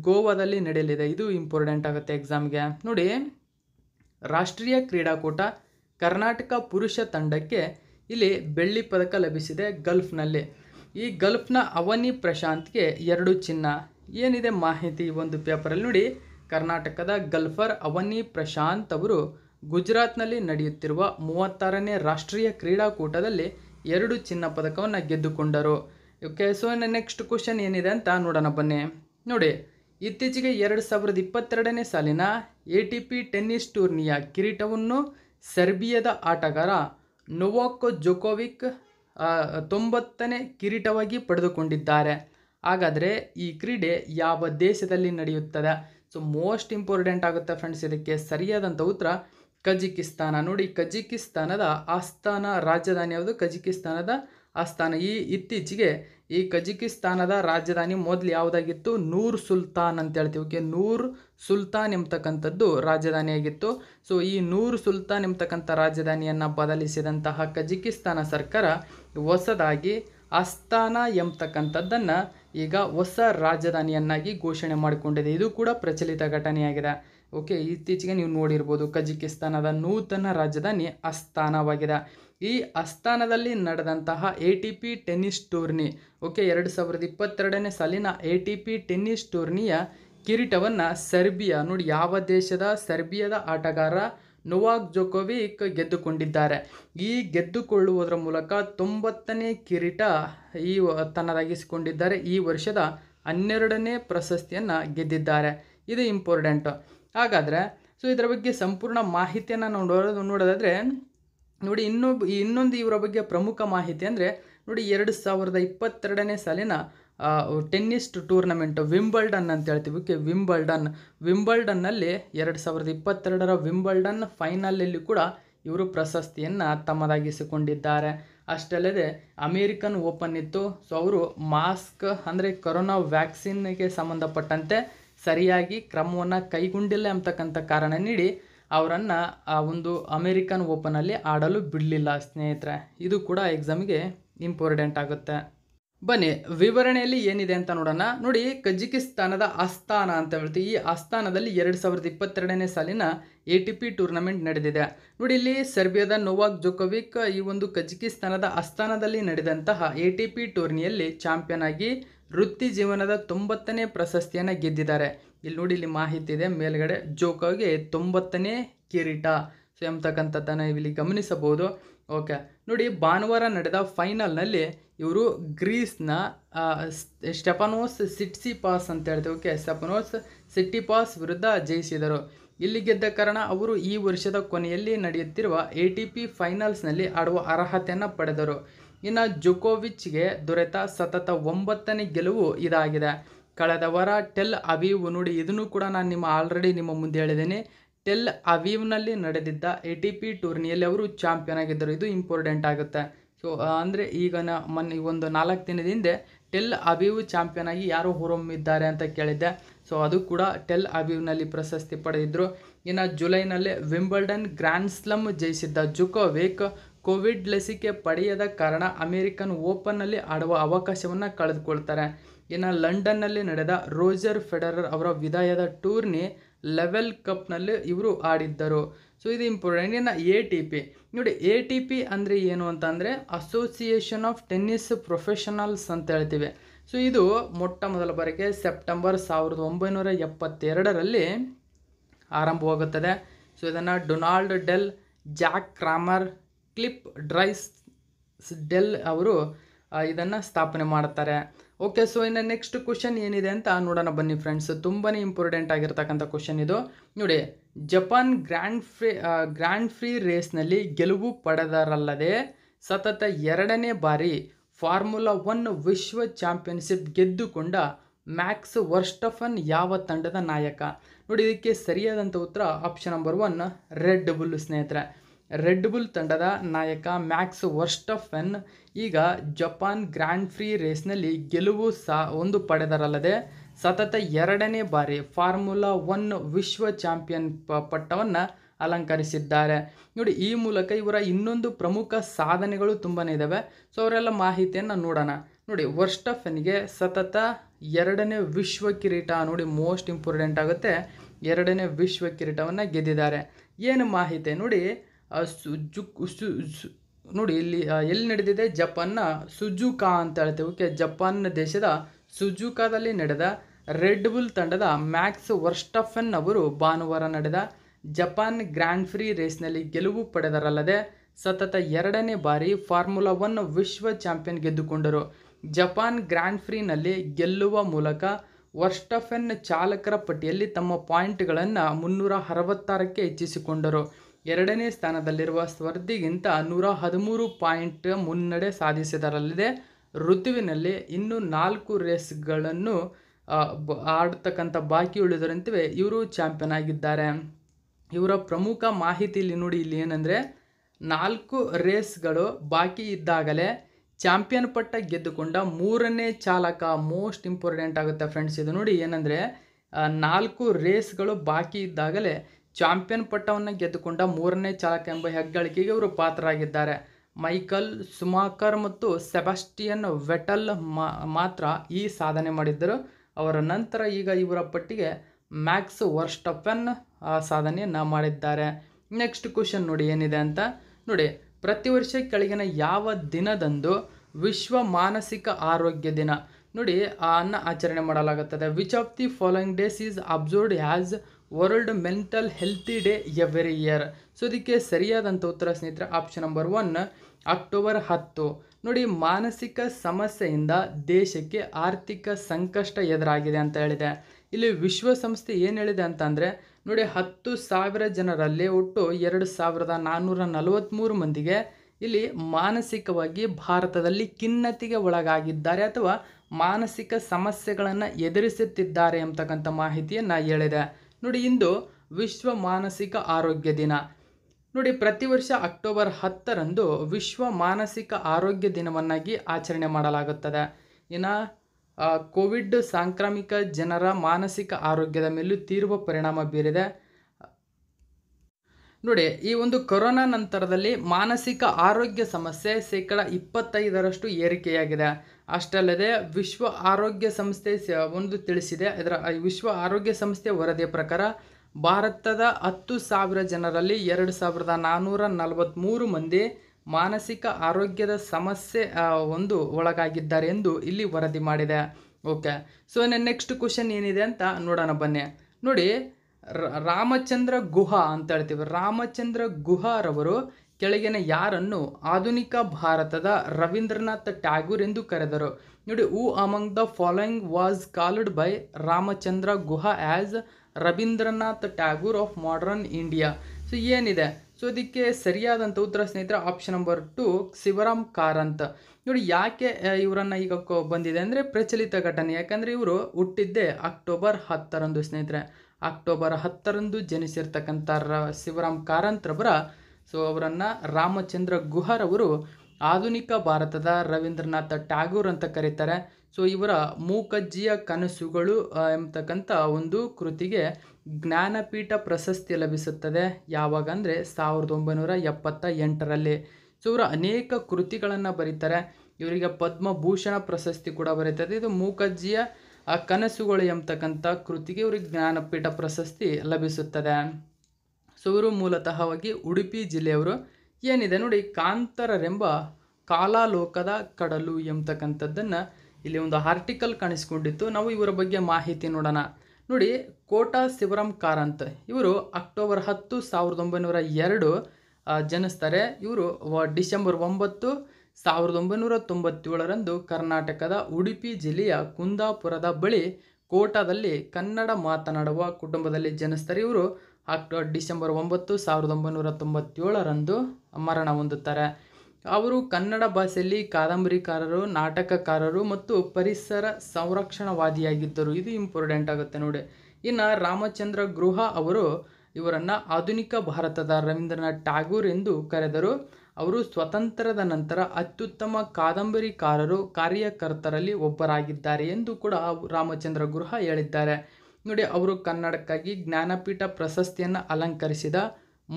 A: ಗೋವಾದಲ್ಲಿ ನಡೆಯಲಿದೆ ಇದು ಇಂಪಾರ್ಟೆಂಟ್ ಆಗುತ್ತೆ ಎಕ್ಸಾಮ್ಗೆ ನೋಡಿ ರಾಷ್ಟ್ರೀಯ ಕ್ರೀಡಾಕೂಟ ಕರ್ನಾಟಕ ಪುರುಷ ತಂಡಕ್ಕೆ ಇಲ್ಲಿ ಬೆಳ್ಳಿ ಪದಕ ಲಭಿಸಿದೆ ಗಲ್ಫ್ನಲ್ಲಿ ಈ ಗಲ್ಫ್ನ ಅವನಿ ಪ್ರಶಾಂತ್ಗೆ ಎರಡು ಚಿನ್ನ ಏನಿದೆ ಮಾಹಿತಿ ಒಂದು ಪೇಪರಲ್ಲಿ ನೋಡಿ ಕರ್ನಾಟಕದ ಗಲ್ಫರ್ ಅವನಿ ಪ್ರಶಾಂತ್ ಅವರು ಗುಜರಾತ್ನಲ್ಲಿ ನಡೆಯುತ್ತಿರುವ ಮೂವತ್ತಾರನೇ ರಾಷ್ಟ್ರೀಯ ಕ್ರೀಡಾಕೂಟದಲ್ಲಿ ಎರಡು ಚಿನ್ನ ಪದಕವನ್ನು ಗೆದ್ದುಕೊಂಡರು ಓಕೆ ಸೊ ನೆಕ್ಸ್ಟ್ ಕ್ವಶನ್ ಏನಿದೆ ಅಂತ ನೋಡೋಣ ಬನ್ನಿ ನೋಡಿ ಇತ್ತೀಚೆಗೆ ಎರಡು ಸಾವಿರದ ಇಪ್ಪತ್ತೆರಡನೇ ಸಾಲಿನ ಎ ಟಿ ಪಿ ಟೆನ್ನಿಸ್ ಟೂರ್ನಿಯ ಕಿರೀಟವನ್ನು ಸರ್ಬಿಯಾದ ಆಟಗಾರ ನೊವಾಕೊ ಜೊಕೋವಿಕ್ ತೊಂಬತ್ತನೇ ಕಿರೀಟವಾಗಿ ಪಡೆದುಕೊಂಡಿದ್ದಾರೆ ಹಾಗಾದರೆ ಈ ಕ್ರೀಡೆ ಯಾವ ದೇಶದಲ್ಲಿ ನಡೆಯುತ್ತದೆ ಸೊ ಮೋಸ್ಟ್ ಇಂಪಾರ್ಟೆಂಟ್ ಆಗುತ್ತೆ ಫ್ರೆಂಡ್ಸ್ ಇದಕ್ಕೆ ಸರಿಯಾದಂಥ ಉತ್ತರ ಕಜಿಕಿಸ್ತಾನ ನೋಡಿ ಕಜಿಕಿಸ್ತಾನದ ಆಸ್ಥಾನ ರಾಜಧಾನಿ ಯಾವುದು ಕಜಿಕಿಸ್ತಾನದ ಆಸ್ಥಾನ ಈ ಇತ್ತೀಚೆಗೆ ಈ ಕಜಿಕಿಸ್ತಾನದ ರಾಜಧಾನಿ ಮೊದಲು ಯಾವುದಾಗಿತ್ತು ನೂರ್ ಸುಲ್ತಾನ್ ಅಂತ ಹೇಳ್ತೀವಿ ಓಕೆ ನೂರ್ ಸುಲ್ತಾನ್ ಎಂಬತಕ್ಕಂಥದ್ದು ರಾಜಧಾನಿಯಾಗಿತ್ತು ಸೊ ಈ ನೂರ್ ಸುಲ್ತಾನ್ ಎಂಬತಕ್ಕಂಥ ರಾಜಧಾನಿಯನ್ನು ಬದಲಿಸಿದಂತಹ ಕಜಿಕಿಸ್ತಾನ ಸರ್ಕಾರ ಹೊಸದಾಗಿ ಅಸ್ತಾನ ಎಂಬತಕ್ಕಂಥದ್ದನ್ನು ಈಗ ಹೊಸ ರಾಜಧಾನಿಯನ್ನಾಗಿ ಘೋಷಣೆ ಮಾಡಿಕೊಂಡಿದೆ ಇದು ಕೂಡ ಪ್ರಚಲಿತ ಘಟನೆಯಾಗಿದೆ ಓಕೆ ಇತ್ತೀಚೆಗೆ ನೀವು ನೋಡಿರ್ಬೋದು ಕಜಕಿಸ್ತಾನದ ನೂತನ ರಾಜಧಾನಿ ಅಸ್ಥಾನವಾಗಿದೆ ಈ ಅಸ್ಥಾನದಲ್ಲಿ ನಡೆದಂತಹ A T P tennis tourney okay ಎರಡು ಸಾವಿರದ ಇಪ್ಪತ್ತೆರಡನೇ ಸಾಲಿನ ಎ ಟಿ ಪಿ ಟೆನ್ನಿಸ್ ಟೂರ್ನಿಯ ಕಿರೀಟವನ್ನು ಸರ್ಬಿಯಾ ನೋಡಿ ಯಾವ ದೇಶದ ಸರ್ಬಿಯಾದ ಆಟಗಾರ ನೊವಾಕ್ ಜೊಕೋವಿಕ್ ಗೆದ್ದುಕೊಂಡಿದ್ದಾರೆ ಈ ಗೆದ್ದುಕೊಳ್ಳುವುದರ ಮೂಲಕ ತೊಂಬತ್ತನೇ ಕಿರೀಟ ಈ ತನ್ನದಾಗಿಸಿಕೊಂಡಿದ್ದಾರೆ ಈ ವರ್ಷದ ಹನ್ನೆರಡನೇ ಪ್ರಶಸ್ತಿಯನ್ನು ಗೆದ್ದಿದ್ದಾರೆ ಇದು ಇಂಪಾರ್ಟೆಂಟು ಹಾಗಾದರೆ ಸೊ ಇದರ ಬಗ್ಗೆ ಸಂಪೂರ್ಣ ಮಾಹಿತಿಯನ್ನು ನಾವು ನೋಡೋದು ನೋಡೋದಾದರೆ ನೋಡಿ ಇನ್ನೊಬ್ಬ ಇನ್ನೊಂದು ಇವರ ಬಗ್ಗೆ ಪ್ರಮುಖ ಮಾಹಿತಿ ಅಂದರೆ ನೋಡಿ ಎರಡು ಸಾವಿರದ ಇಪ್ಪತ್ತೆರಡನೇ ಸಾಲಿನ ಟೆನ್ನಿಸ್ ಟೂರ್ನಮೆಂಟು ವಿಂಬಲ್ಡನ್ ಅಂತ ಹೇಳ್ತೀವಿ ಓಕೆ ವಿಂಬಲ್ಡನ್ ವಿಂಬಲ್ಡನ್ನಲ್ಲಿ ಎರಡು ಸಾವಿರದ ಇಪ್ಪತ್ತೆರಡರ ವಿಂಬಲ್ಡನ್ ಫೈನಲಲ್ಲಿ ಕೂಡ ಇವರು ಪ್ರಶಸ್ತಿಯನ್ನು ತಮ್ಮದಾಗಿಸಿಕೊಂಡಿದ್ದಾರೆ ಅಷ್ಟಲ್ಲದೆ ಅಮೇರಿಕನ್ ಓಪನ್ ಇತ್ತು ಸೊ ಅವರು ಮಾಸ್ಕ್ ಅಂದರೆ ಕೊರೋನಾ ವ್ಯಾಕ್ಸಿನ್ಗೆ ಸಂಬಂಧಪಟ್ಟಂತೆ ಸರಿಯಾಗಿ ಕ್ರಮವನ್ನು ಕೈಗೊಂಡಿಲ್ಲ ಎಂಬತಕ್ಕಂಥ ಕಾರಣ ನೀಡಿ ಅವರನ್ನು ಆ ಒಂದು ಅಮೇರಿಕನ್ ಓಪನಲ್ಲಿ ಆಡಲು ಬಿಡಲಿಲ್ಲ ಸ್ನೇಹಿತರೆ ಇದು ಕೂಡ ಎಕ್ಸಾಮ್ಗೆ ಇಂಪಾರ್ಟೆಂಟ್ ಆಗುತ್ತೆ ಬನ್ನಿ ವಿವರಣೆಯಲ್ಲಿ ಏನಿದೆ ಅಂತ ನೋಡೋಣ ನೋಡಿ ಕಜಿಕಿಸ್ತಾನದ ಆಸ್ಥಾನ ಅಂತ ಹೇಳ್ತೀವಿ ಈ ಆಸ್ಥಾನದಲ್ಲಿ ಎರಡು ಸಾವಿರದ ಇಪ್ಪತ್ತೆರಡನೇ ಸಾಲಿನ ಎ ಟಿ ಪಿ ಟೂರ್ನಮೆಂಟ್ ನಡೆದಿದೆ ನೋಡಿ ಇಲ್ಲಿ ಸರ್ಬಿಯಾದ ನೋವಾಕ್ ಜೋಕೋವಿಕ್ ಈ ಒಂದು ಕಜಿಕಿಸ್ತಾನದ ಆಸ್ಥಾನದಲ್ಲಿ ನಡೆದಂತಹ ಎ ಟಿ ಪಿ ಟೂರ್ನಿಯಲ್ಲಿ ಚಾಂಪಿಯನ್ ಆಗಿ ವೃತ್ತಿ ಜೀವನದ ತೊಂಬತ್ತನೇ ಪ್ರಶಸ್ತಿಯನ್ನು ಗೆದ್ದಿದ್ದಾರೆ ಇಲ್ಲಿ ನೋಡಿ ಇಲ್ಲಿ ಮಾಹಿತಿ ಇದೆ ಮೇಲ್ಗಡೆ ಜೋಕೋಗೆ ತೊಂಬತ್ತನೇ ಕಿರೀಟ ಸೊ ಎಂಬತಕ್ಕಂಥದ್ದನ್ನು ಇಲ್ಲಿ ಗಮನಿಸಬಹುದು ಓಕೆ ನೋಡಿ ಭಾನುವಾರ ನಡೆದ ಫೈನಲ್ನಲ್ಲಿ ಇವರು ಗ್ರೀಸ್ನ ಸ್ಟೆಫನೋಸ್ ಸಿಟ್ಸಿ ಪಾಸ್ ಅಂತ ಹೇಳ್ತೀವಿ ಓಕೆ ಸ್ಟೆಪನೋಸ್ ಸಿಟ್ಟಿ ಪಾಸ್ ವಿರುದ್ಧ ಜಯಿಸಿದರು ಇಲ್ಲಿ ಗೆದ್ದ ಕಾರಣ ಅವರು ಈ ವರ್ಷದ ಕೊನೆಯಲ್ಲಿ ನಡೆಯುತ್ತಿರುವ ಎ ಟಿ ಪಿ ಫೈನಲ್ಸ್ನಲ್ಲಿ ಆಡುವ ಅರ್ಹತೆಯನ್ನು ಪಡೆದರು ಇನ್ನು ಜೊಕೋವಿಚ್ಗೆ ದೊರೆತ ಸತತ ಒಂಬತ್ತನೇ ಗೆಲುವು ಇದಾಗಿದೆ ಕಳೆದ ವಾರ ಟೆಲ್ ಅವಿವು ನೋಡಿ ಇದನ್ನು ಕೂಡ ನಾನು ನಿಮ್ಮ ಆಲ್ರೆಡಿ ನಿಮ್ಮ ಮುಂದೆ ಹೇಳಿದ್ದೀನಿ ಟೆಲ್ ಅವೀವ್ನಲ್ಲಿ ನಡೆದಿದ್ದ ಎ ಟಿ ಪಿ ಟೂರ್ನಿಯಲ್ಲಿ ಅವರು ಚಾಂಪಿಯನ್ ಆಗಿದ್ದರು ಇದು ಇಂಪಾರ್ಟೆಂಟ್ ಆಗುತ್ತೆ ಸೊ ಅಂದರೆ ಈಗ ನಾ ಮೊನ್ನೆ ಒಂದು ನಾಲ್ಕು ದಿನದ ಹಿಂದೆ ಟೆಲ್ ಅವೀವ್ ಚಾಂಪಿಯನ್ ಆಗಿ ಯಾರು ಹೊರಹೊಮ್ಮಿದ್ದಾರೆ ಅಂತ ಕೇಳಿದ್ದೆ ಸೊ ಅದು ಕೂಡ ಟೆಲ್ ಅವೀವ್ನಲ್ಲಿ ಪ್ರಶಸ್ತಿ ಪಡೆದಿದ್ದರು ಇನ್ನು ಜುಲೈನಲ್ಲಿ ವಿಂಬಲ್ಡನ್ ಗ್ರ್ಯಾಂಡ್ ಸ್ಲಮ್ ಜಯಿಸಿದ್ದ ವೇಕ್ ಕೋವಿಡ್ ಲಸಿಕೆ ಪಡೆಯದ ಕಾರಣ ಅಮೇರಿಕನ್ ಓಪನ್ನಲ್ಲಿ ಆಡುವ ಅವಕಾಶವನ್ನು ಕಳೆದುಕೊಳ್ತಾರೆ ಇನ್ನು ಲಂಡನ್ನಲ್ಲಿ ನಡೆದ ರೋಜರ್ ಫೆಡರರ್ ಅವರ ವಿದಾಯದ ಟೂರ್ನಿ ಲೆವೆಲ್ ಕಪ್ನಲ್ಲಿ ಇವರು ಆಡಿದ್ದರು ಸೊ ಇದು ಇಂಪಾರ್ಟೆಂಟ್ ಇನ್ನು ಎ ಟಿ ಪಿ ನೋಡಿ ಎ ಟಿ ಪಿ ಅಂದರೆ ಏನು ಅಂತಂದರೆ ಅಸೋಸಿಯೇಷನ್ ಆಫ್ ಟೆನ್ನಿಸ್ ಪ್ರೊಫೆಷನಲ್ಸ್ ಅಂತ ಹೇಳ್ತೀವಿ ಸೊ ಇದು ಮೊಟ್ಟ ಮೊದಲ ಬಾರಿಗೆ ಸೆಪ್ಟೆಂಬರ್ ಸಾವಿರದ ಒಂಬೈನೂರ ಎಪ್ಪತ್ತೆರಡರಲ್ಲಿ ಆರಂಭವಾಗುತ್ತದೆ ಸೊ ಇದನ್ನು Donald Dell Jack Kramer Cliff Drysdale ಅವರು ಇದನ್ನು ಸ್ಥಾಪನೆ ಮಾಡ್ತಾರೆ ಓಕೆ ಸೊ ಇನ್ನು ನೆಕ್ಸ್ಟ್ ಕ್ವಶನ್ ಏನಿದೆ ಅಂತ ನೋಡೋಣ ಬನ್ನಿ ಫ್ರೆಂಡ್ಸ್ ತುಂಬಾ ಇಂಪಾರ್ಟೆಂಟ್ ಆಗಿರ್ತಕ್ಕಂಥ ಕ್ವಶನ್ ಇದು ನೋಡಿ Japan grand prix grand prix ರೇಸ್ನಲ್ಲಿ ಗೆಲುವು ಪಡೆದರಲ್ಲದೆ ಸತತ ಎರಡನೇ ಬಾರಿ ಫಾರ್ಮುಲಾ ಒನ್ ವಿಶ್ವ ಚಾಂಪಿಯನ್ಶಿಪ್ ಗೆದ್ದುಕೊಂಡ ಮ್ಯಾಕ್ಸ್ ವರ್ಸ್ಟಫನ್ ಯಾವ ತಂಡದ ನಾಯಕ ನೋಡಿ ಇದಕ್ಕೆ ಸರಿಯಾದಂಥ ಉತ್ತರ option number one Red Bull ಸ್ನೇಹಿತರೆ ರೆಡ್ ಬುಲ್ ತಂಡದ ನಾಯಕ ಮ್ಯಾಕ್ಸ್ ವರ್ಸ್ಟಫೆನ್ ಈಗ ಜಪಾನ್ ಗ್ರ್ಯಾಂಡ್ ಫ್ರೀ ರೇಸ್ನಲ್ಲಿ ಗೆಲುವು ಸಹ ಒಂದು ಪಡೆದರಲ್ಲದೆ ಸತತ ಎರಡನೇ ಬಾರಿ ಫಾರ್ಮುಲಾ ಒನ್ ವಿಶ್ವ ಚಾಂಪಿಯನ್ ಪಟ್ಟವನ್ನು ಅಲಂಕರಿಸಿದ್ದಾರೆ ನೋಡಿ ಈ ಮೂಲಕ ಇವರ ಇನ್ನೊಂದು ಪ್ರಮುಖ ಸಾಧನೆಗಳು ತುಂಬಾ ಇದ್ದಾವೆ ಸೊ ಅವರೆಲ್ಲ ಮಾಹಿತಿಯನ್ನು ನೋಡೋಣ ನೋಡಿ ವರ್ಸ್ಟಫೆನ್ಗೆ ಸತತ ಎರಡನೇ ವಿಶ್ವ ಕಿರೀಟ ನೋಡಿ ಮೋಸ್ಟ್ ಇಂಪಾರ್ಟೆಂಟ್ ಆಗುತ್ತೆ ಎರಡನೇ ವಿಶ್ವ ಕಿರೀಟವನ್ನು ಗೆದ್ದಿದ್ದಾರೆ ಏನು ಮಾಹಿತಿ ನೋಡಿ ಸುಜು ಸು ನೋಡಿ ಇಲ್ಲಿ ಎಲ್ಲಿ ನಡೆದಿದೆ ಜಪಾನ್ನ ಸುಜುಕಾ ಅಂತ ಹೇಳ್ತೇವೆ ಓಕೆ ಜಪಾನ್ ದೇಶದ ಸುಜುಕಾದಲ್ಲಿ ನಡೆದ ರೆಡ್ ಬುಲ್ ತಂಡದ ಮ್ಯಾಕ್ಸ್ ವರ್ಸ್ಟಫನ್ ಅವರು ಭಾನುವಾರ ನಡೆದ ಜಪಾನ್ ಗ್ರ್ಯಾಂಡ್ ಫ್ರೀ ರೇಸ್ನಲ್ಲಿ ಗೆಲುವು ಪಡೆದರಲ್ಲದೆ ಸತತ ಎರಡನೇ ಬಾರಿ ಫಾರ್ಮುಲಾ ಒನ್ ವಿಶ್ವ ಚಾಂಪಿಯನ್ ಗೆದ್ದುಕೊಂಡರು ಜಪಾನ್ ಗ್ರ್ಯಾಂಡ್ ಫ್ರೀನಲ್ಲಿ ಗೆಲ್ಲುವ ಮೂಲಕ ವರ್ಸ್ಟಫೆನ್ ಚಾಲಕರ ಪಟ್ಟಿಯಲ್ಲಿ ತಮ್ಮ ಪಾಯಿಂಟ್ಗಳನ್ನು ಮುನ್ನೂರ ಅರವತ್ತಾರಕ್ಕೆ ಹೆಚ್ಚಿಸಿಕೊಂಡರು ಎರಡನೇ ಸ್ಥಾನದಲ್ಲಿರುವ ಸ್ಪರ್ಧಿಗಿಂತ ನೂರ ಹದಿಮೂರು ಪಾಯಿಂಟ್ ಮುನ್ನಡೆ ಸಾಧಿಸಿದರಲ್ಲಿದೆ ಋತುವಿನಲ್ಲಿ ಇನ್ನೂ ನಾಲ್ಕು ರೇಸ್ಗಳನ್ನು ಆಡ್ತಕ್ಕಂಥ ಬಾಕಿ ಉಳಿದರಂತಿವೆ ಇವರು ಚಾಂಪಿಯನ್ ಆಗಿದ್ದಾರೆ ಇವರ ಪ್ರಮುಖ ಮಾಹಿತಿ ಇಲ್ಲಿ ನೋಡಿ ಇಲ್ಲಿ ಏನಂದರೆ ನಾಲ್ಕು ರೇಸ್ಗಳು ಬಾಕಿ ಇದ್ದಾಗಲೇ ಚಾಂಪಿಯನ್ ಪಟ್ಟ ಗೆದ್ದುಕೊಂಡ ಮೂರನೇ ಚಾಲಕ ಮೋಸ್ಟ್ ಇಂಪಾರ್ಟೆಂಟ್ ಆಗುತ್ತೆ ಫ್ರೆಂಡ್ಸ್ ಇದು ನೋಡಿ ಏನಂದರೆ ನಾಲ್ಕು ರೇಸ್ಗಳು ಬಾಕಿ ಇದ್ದಾಗಲೇ ಚಾಂಪಿಯನ್ ಪಟ್ಟವನ್ನು ಗೆದ್ದುಕೊಂಡ ಮೂರನೇ ಚಾಲಕ ಎಂಬ ಹೆಗ್ಗಳಿಕೆಗೆ ಇವರು ಪಾತ್ರರಾಗಿದ್ದಾರೆ ಮೈಕಲ್ ಸುಮಾಕರ್ ಮತ್ತು ಸೆಬಾಸ್ಟಿಯನ್ ವೆಟಲ್ ಮಾತ್ರ ಈ ಸಾಧನೆ ಮಾಡಿದ್ದರು ಅವರ ನಂತರ ಈಗ ಇವರ ಪಟ್ಟಿಗೆ ಮ್ಯಾಕ್ಸ್ ವರ್ಸ್ಟಪ್ಪನ್ ಆ ಸಾಧನೆಯನ್ನು ಮಾಡಿದ್ದಾರೆ ನೆಕ್ಸ್ಟ್ ಕ್ವಶನ್ ನೋಡಿ ಏನಿದೆ ಅಂತ ನೋಡಿ ಪ್ರತಿ ವರ್ಷ ಕೆಳಗಿನ ಯಾವ ದಿನದಂದು ವಿಶ್ವ ಮಾನಸಿಕ ಆರೋಗ್ಯ ದಿನ ನೋಡಿ ಅನ್ನ ಆಚರಣೆ ಮಾಡಲಾಗುತ್ತದೆ which of the following days is observed as world mental healthy day every year so ಇದಕ್ಕೆ ಸರಿಯಾದಂಥ ಉತ್ತರ ಸ್ನೇಹಿತರ ಆಪ್ಷನ್ ನಂಬರ್ ಒನ್ ಅಕ್ಟೋಬರ್ ಹತ್ತು ನೋಡಿ ಮಾನಸಿಕ ಸಮಸ್ಯೆಯಿಂದ ದೇಶಕ್ಕೆ ಆರ್ಥಿಕ ಸಂಕಷ್ಟ ಎದುರಾಗಿದೆ ಅಂತ ಹೇಳಿದೆ ಇಲ್ಲಿ ವಿಶ್ವಸಂಸ್ಥೆ ಏನು ಹೇಳಿದೆ ಅಂತಂದರೆ ನೋಡಿ ಹತ್ತು ಸಾವಿರ ಜನರಲ್ಲಿ ಒಟ್ಟು ಎರಡು ಸಾವಿರದ ನಾನ್ನೂರ ನಲವತ್ತ್ಮೂರು ಮಂದಿಗೆ ಇಲ್ಲಿ ಮಾನಸಿಕವಾಗಿ ಭಾರತದಲ್ಲಿ ಖಿನ್ನತೆಗೆ ಒಳಗಾಗಿದ್ದಾರೆ ಅಥವಾ ಮಾನಸಿಕ ಸಮಸ್ಯೆಗಳನ್ನು ಎದುರಿಸುತ್ತಿದ್ದಾರೆ ಎಂಬತಕ್ಕಂಥ ಮಾಹಿತಿಯನ್ನು ಹೇಳಿದೆ ನೋಡಿ ಇಂದು ವಿಶ್ವ ಮಾನಸಿಕ ಆರೋಗ್ಯ ದಿನ ನೋಡಿ ಪ್ರತಿ ವರ್ಷ ಅಕ್ಟೋಬರ್ ಹತ್ತರಂದು ವಿಶ್ವ ಮಾನಸಿಕ ಆರೋಗ್ಯ ದಿನವನ್ನಾಗಿ ಆಚರಣೆ ಮಾಡಲಾಗುತ್ತದೆ ಇನ್ನು ಕೋವಿಡ್ ಸಾಂಕ್ರಾಮಿಕ ಜನರ ಮಾನಸಿಕ ಆರೋಗ್ಯದ ಮೇಲೂ ತೀರುವ ಪರಿಣಾಮ ಬೀರಿದೆ ನೋಡಿ ಈ ಒಂದು ಕೊರೋನಾ ನಂತರದಲ್ಲಿ ಮಾನಸಿಕ ಆರೋಗ್ಯ ಸಮಸ್ಯೆ ಶೇಕಡ ಇಪ್ಪತ್ತೈದರಷ್ಟು ಏರಿಕೆಯಾಗಿದೆ ಅಷ್ಟಲ್ಲದೆ ವಿಶ್ವ ಆರೋಗ್ಯ ಸಂಸ್ಥೆ ಒಂದು ತಿಳಿಸಿದೆ ಇದರ ವಿಶ್ವ ಆರೋಗ್ಯ ಸಂಸ್ಥೆ ವರದಿಯ ಪ್ರಕಾರ ಭಾರತದ ಹತ್ತು ಸಾವಿರ ಜನರಲ್ಲಿ ಎರಡು ಸಾವಿರದ ನಾನ್ನೂರ ನಲವತ್ತ್ಮೂರು ಮಂದಿ ಮಾನಸಿಕ ಆರೋಗ್ಯದ ಸಮಸ್ಯೆ ಒಂದು ಒಳಗಾಗಿದ್ದಾರೆ ಎಂದು ಇಲ್ಲಿ ವರದಿ ಮಾಡಿದೆ ಓಕೆ ಸೊ ನೆಕ್ಸ್ಟ್ ಕ್ವಶನ್ ಏನಿದೆ ಅಂತ ನೋಡೋಣ ಬನ್ನಿ ನೋಡಿ ರಾಮಚಂದ್ರ ಗುಹಾ ಅಂತ ಹೇಳ್ತೀವಿ ರಾಮಚಂದ್ರ ಗುಹಾರವರು ಕೆಳಗಿನ ಯಾರನ್ನು ಆಧುನಿಕ ಭಾರತದ ರವೀಂದ್ರನಾಥ್ ಟ್ಯಾಗೂರ್ ಎಂದು ಕರೆದರು ನೋಡಿ who among the following was called by Ramachandra Guha as Rabindranath Tagore of modern India so ಏನಿದೆ ಸೊ ಇದಕ್ಕೆ ಸರಿಯಾದಂಥ ಉತ್ತರ ಸ್ನೇಹಿತರೆ option number two Shivaram Karanth ನೋಡಿ ಯಾಕೆ ಇವರನ್ನು ಈಗ ಬಂದಿದೆ ಅಂದರೆ ಪ್ರಚಲಿತ ಘಟನೆ ಯಾಕಂದರೆ ಇವರು ಹುಟ್ಟಿದ್ದೆ ಅಕ್ಟೋಬರ್ ಹತ್ತರಂದು ಸ್ನೇಹಿತರೆ ಅಕ್ಟೋಬರ್ ಹತ್ತರಂದು ಜನಿಸಿರ್ತಕ್ಕಂಥ ರ ಶಿವರಾಮ್ ಕಾರಂತ್ರವರ ಸೊ ಅವರನ್ನು ರಾಮಚಂದ್ರ ಗುಹರವರು ಆಧುನಿಕ ಭಾರತದ ರವೀಂದ್ರನಾಥ ಟ್ಯಾಗೂರ್ ಅಂತ ಕರೀತಾರೆ ಸೊ ಇವರ ಮೂಕಜ್ಜಿಯ ಕನಸುಗಳು ಎಂಬತಕ್ಕಂಥ ಒಂದು ಕೃತಿಗೆ ಜ್ಞಾನಪೀಠ ಪ್ರಶಸ್ತಿ ಲಭಿಸುತ್ತದೆ ಯಾವಾಗ ಅಂದರೆ ಸಾವಿರದ ಒಂಬೈನೂರ ಎಪ್ಪತ್ತ ಎಂಟರಲ್ಲಿ ಸೊ ಇವರು ಅನೇಕ ಕೃತಿಗಳನ್ನು ಬರೀತಾರೆ ಇವರಿಗೆ ಪದ್ಮಭೂಷಣ ಪ್ರಶಸ್ತಿ ಕೂಡ ಬರೀತದೆ ಇದು ಮೂಕಜ್ಜಿಯ ಆ ಕನಸುಗಳು ಎಂಬತಕ್ಕಂಥ ಕೃತಿಗೆ ಇವರಿಗೆ ಜ್ಞಾನಪೀಠ ಪ್ರಶಸ್ತಿ ಲಭಿಸುತ್ತದೆ ಸೊ ಇವರು ಮೂಲತಃವಾಗಿ ಉಡುಪಿ ಜಿಲ್ಲೆಯವರು ಏನಿದೆ ನೋಡಿ ಕಾಂತರರೆಂಬ ಕಾಲಾಲೋಕದ ಕಡಲು ಎಂಬತಕ್ಕಂಥದ್ದನ್ನು ಇಲ್ಲಿ ಒಂದು ಆರ್ಟಿಕಲ್ ಕಾಣಿಸ್ಕೊಂಡಿತ್ತು ನಾವು ಇವರ ಬಗ್ಗೆ ಮಾಹಿತಿ ನೋಡೋಣ ನೋಡಿ ಕೋಟಾ ಶಿವರಾಮ್ ಕಾರಂತ್ ಇವರು ಅಕ್ಟೋಬರ್ ಹತ್ತು ಸಾವಿರದ ಒಂಬೈನೂರ ಎರಡು ಜನಿಸ್ತಾರೆ ಇವರು ಡಿಸೆಂಬರ್ ಒಂಬತ್ತು ಸಾವಿರದ ಒಂಬೈನೂರ ತೊಂಬತ್ತೇಳರಂದು ಕರ್ನಾಟಕದ ಉಡುಪಿ ಜಿಲ್ಲೆಯ ಕುಂದಾಪುರದ ಬಳಿ ಕೋಟಾದಲ್ಲಿ ಕನ್ನಡ ಮಾತನಾಡುವ ಕುಟುಂಬದಲ್ಲಿ ಜನಿಸ್ತಾರೆ ಇವರು ಅಕ್ಟೋ ಡಿಸೆಂಬರ್ ಒಂಬತ್ತು ಸಾವಿರದ ಒಂಬೈನೂರ ತೊಂಬತ್ತೇಳರಂದು ಮರಣ ಹೊಂದುತ್ತಾರೆ ಅವರು ಕನ್ನಡ ಭಾಷೆಯಲ್ಲಿ ಕಾದಂಬರಿಕಾರರು ನಾಟಕಕಾರರು ಮತ್ತು ಪರಿಸರ ಸಂರಕ್ಷಣವಾದಿಯಾಗಿದ್ದರು ಇದು ಇಂಪಾರ್ಟೆಂಟ್ ಆಗುತ್ತೆ ನೋಡಿ ಇನ್ನು ರಾಮಚಂದ್ರ ಗೃಹ ಅವರು ಇವರನ್ನು ಆಧುನಿಕ ಭಾರತದ ರವೀಂದ್ರನಾಥ್ ಟಾಗೂರ್ ಎಂದು ಕರೆದರು ಅವರು ಸ್ವತಂತ್ರದ ನಂತರ ಅತ್ಯುತ್ತಮ ಕಾದಂಬರಿಕಾರರು ಕಾರ್ಯಕರ್ತರಲ್ಲಿ ಒಬ್ಬರಾಗಿದ್ದಾರೆ ಎಂದು ಕೂಡ ರಾಮಚಂದ್ರ ಗುಹ ಹೇಳಿದ್ದಾರೆ ನೋಡಿ ಅವರು ಕನ್ನಡಕ್ಕಾಗಿ ಜ್ಞಾನಪೀಠ ಪ್ರಶಸ್ತಿಯನ್ನು ಅಲಂಕರಿಸಿದ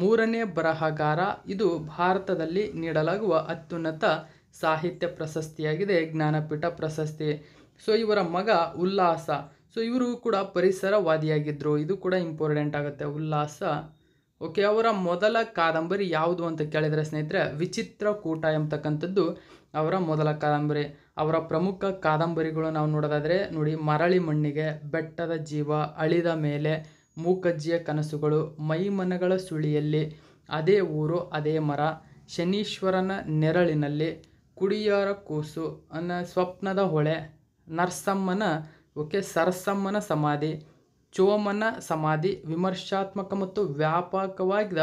A: ಮೂರನೇ ಬರಹಗಾರ ಇದು ಭಾರತದಲ್ಲಿ ನೀಡಲಾಗುವ ಅತ್ಯುನ್ನತ ಸಾಹಿತ್ಯ ಪ್ರಶಸ್ತಿಯಾಗಿದೆ ಜ್ಞಾನಪೀಠ ಪ್ರಶಸ್ತಿ ಸೊ ಇವರ ಮಗ ಉಲ್ಲಾಸ ಸೊ ಇವರು ಕೂಡ ಪರಿಸರವಾದಿಯಾಗಿದ್ದರು ಇದು ಕೂಡ ಇಂಪಾರ್ಟೆಂಟ್ ಆಗುತ್ತೆ ಉಲ್ಲಾಸ ಓಕೆ ಅವರ ಮೊದಲ ಕಾದಂಬರಿ ಯಾವುದು ಅಂತ ಕೇಳಿದರೆ ಸ್ನೇಹಿತರೆ ವಿಚಿತ್ರ ಕೂಟ ಎಂಬತಕ್ಕಂಥದ್ದು ಅವರ ಮೊದಲ ಕಾದಂಬರಿ ಅವರ ಪ್ರಮುಖ ಕಾದಂಬರಿಗಳು ನಾವು ನೋಡೋದಾದರೆ ನೋಡಿ ಮರಳಿ ಮಣ್ಣಿಗೆ ಬೆಟ್ಟದ ಜೀವ ಅಳಿದ ಮೇಲೆ ಮೂಕಜ್ಜಿಯ ಕನಸುಗಳು ಮೈಮನಗಳ ಸುಳಿಯಲ್ಲಿ ಅದೇ ಊರು ಅದೇ ಮರ ಶನೀಶ್ವರನ ನೆರಳಿನಲ್ಲಿ ಕುಡಿಯಾರ ಕೂಸು ಅನ್ನ ಸ್ವಪ್ನದ ಹೊಳೆ ನರಸಮ್ಮನ ಓಕೆ ಸರಸಮ್ಮನ ಸಮಾಧಿ ಚೋಮನ ಸಮಾಧಿ ವಿಮರ್ಶಾತ್ಮಕ ಮತ್ತು ವ್ಯಾಪಕವಾಗಿದ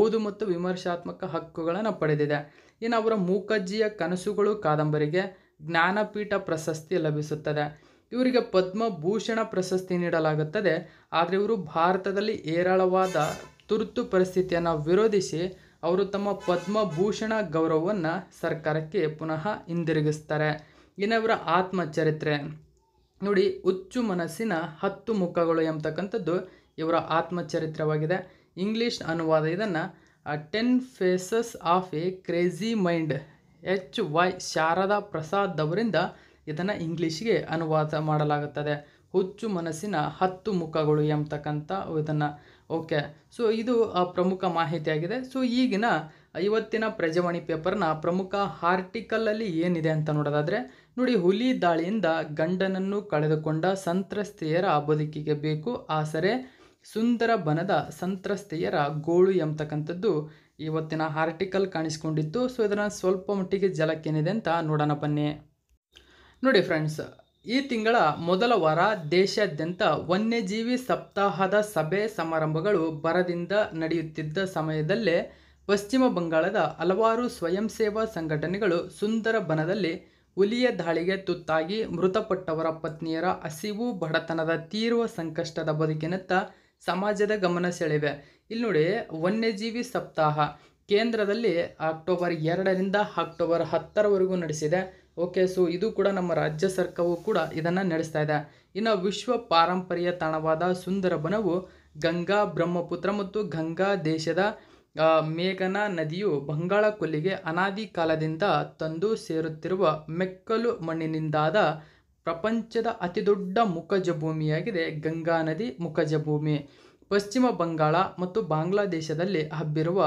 A: ಓದು ಮತ್ತು ವಿಮರ್ಶಾತ್ಮಕ ಹಕ್ಕುಗಳನ್ನು ಪಡೆದಿದೆ ಇನ್ನು ಅವರ ಮೂಕಜ್ಜಿಯ ಕನಸುಗಳು ಕಾದಂಬರಿಗೆ ಜ್ಞಾನಪೀಠ ಪ್ರಶಸ್ತಿ ಲಭಿಸುತ್ತದೆ ಇವರಿಗೆ ಪದ್ಮಭೂಷಣ ಪ್ರಶಸ್ತಿ ನೀಡಲಾಗುತ್ತದೆ ಆದರೆ ಇವರು ಭಾರತದಲ್ಲಿ ಹೇರಳವಾದ ತುರ್ತು ಪರಿಸ್ಥಿತಿಯನ್ನು ವಿರೋಧಿಸಿ ಅವರು ತಮ್ಮ ಪದ್ಮಭೂಷಣ ಗೌರವವನ್ನು ಸರ್ಕಾರಕ್ಕೆ ಪುನಃ ಹಿಂದಿರುಗಿಸ್ತಾರೆ ಇನ್ನು ಇವರ ಆತ್ಮಚರಿತ್ರೆ ನೋಡಿ ಹುಚ್ಚು ಮನಸ್ಸಿನ ಹತ್ತು ಮುಖಗಳು ಎಂಬತಕ್ಕಂಥದ್ದು ಇವರ ಆತ್ಮಚರಿತ್ರವಾಗಿದೆ ಇಂಗ್ಲೀಷ್ ಅನುವಾದ ಇದನ್ನು ten faces of a crazy mind H Y Sharada Prasad ಅವರಿಂದ ಇದನ್ನು ಇಂಗ್ಲೀಷ್ಗೆ ಅನುವಾದ ಮಾಡಲಾಗುತ್ತದೆ ಹುಚ್ಚು ಮನಸ್ಸಿನ ಹತ್ತು ಮುಖಗಳು ಎಂಬತಕ್ಕಂಥ ಇದನ್ನು ಓಕೆ ಸೊ ಇದು ಪ್ರಮುಖ ಮಾಹಿತಿಯಾಗಿದೆ ಸೊ ಈಗಿನ ಇವತ್ತಿನ ಪ್ರಜಾವಾಣಿ ಪೇಪರ್ನ ಪ್ರಮುಖ ಹಾರ್ಟಿಕಲಲ್ಲಿ ಏನಿದೆ ಅಂತ ನೋಡೋದಾದರೆ ನೋಡಿ ಹುಲಿ ದಾಳಿಯಿಂದ ಗಂಡನನ್ನು ಕಳೆದುಕೊಂಡ ಸಂತ್ರಸ್ತೆಯರ ಬದುಕಿಗೆ ಬೇಕು ಆಸರೆ ಸುಂದರ ಬನದ ಸಂತ್ರಸ್ತೆಯರ ಗೋಳು ಎಂಬತಕ್ಕಂಥದ್ದು ಇವತ್ತಿನ ಆರ್ಟಿಕಲ್ ಕಾಣಿಸ್ಕೊಂಡಿತ್ತು ಸೊ ಇದನ್ನು ಸ್ವಲ್ಪ ಮಟ್ಟಿಗೆ ಜಲಕ್ಕೇನಿದೆ ಅಂತ ನೋಡೋಣ ಬನ್ನಿ ನೋಡಿ ಫ್ರೆಂಡ್ಸ್ ಈ ತಿಂಗಳ ಮೊದಲ ವಾರ ದೇಶಾದ್ಯಂತ ವನ್ಯಜೀವಿ ಸಪ್ತಾಹದ ಸಭೆ ಸಮಾರಂಭಗಳು ಬರದಿಂದ ನಡೆಯುತ್ತಿದ್ದ ಸಮಯದಲ್ಲೇ ಪಶ್ಚಿಮ ಬಂಗಾಳದ ಹಲವಾರು ಸ್ವಯಂ ಸೇವಾ ಸಂಘಟನೆಗಳು ಸುಂದರ ಬನದಲ್ಲಿ ಹುಲಿಯ ದಾಳಿಗೆ ತುತ್ತಾಗಿ ಮೃತಪಟ್ಟವರ ಪತ್ನಿಯರ ಹಸಿವು ಬಡತನದ ತೀವ್ರ ಸಂಕಷ್ಟದ ಬದುಕಿನತ್ತ ಸಮಾಜದ ಗಮನ ಸೆಳೆವೆ ಇಲ್ಲಿ ನೋಡಿ ವನ್ಯಜೀವಿ ಸಪ್ತಾಹ ಕೇಂದ್ರದಲ್ಲಿ ಅಕ್ಟೋಬರ್ ಎರಡರಿಂದ ಅಕ್ಟೋಬರ್ ಹತ್ತರವರೆಗೂ ನಡೆಸಿದೆ ಓಕೆ ಸೊ ಇದು ಕೂಡ ನಮ್ಮ ರಾಜ್ಯ ಸರ್ಕಾರವು ಕೂಡ ಇದನ್ನು ನಡೆಸ್ತಾ ಇದೆ ಇನ್ನು ವಿಶ್ವ ಪಾರಂಪರ್ಯ ತಾಣವಾದ ಸುಂದರಬನವು ಗಂಗಾ ಬ್ರಹ್ಮಪುತ್ರ ಮತ್ತು ಗಂಗಾ ದೇಶದ ಮೇಘನಾ ನದಿಯು ಬಂಗಾಳ ಕೊಲ್ಲಿಗೆ ಅನಾದಿ ಕಾಲದಿಂದ ತಂದು ಸೇರುತ್ತಿರುವ ಮೆಕ್ಕಲು ಮಣ್ಣಿನಿಂದಾದ ಪ್ರಪಂಚದ ಅತಿದೊಡ್ಡ ಮುಖಜ ಭೂಮಿಯಾಗಿದೆ ಗಂಗಾ ನದಿ ಮುಖಜ ಭೂಮಿ ಪಶ್ಚಿಮ ಬಂಗಾಳ ಮತ್ತು ಬಾಂಗ್ಲಾದೇಶದಲ್ಲಿ ಹಬ್ಬಿರುವ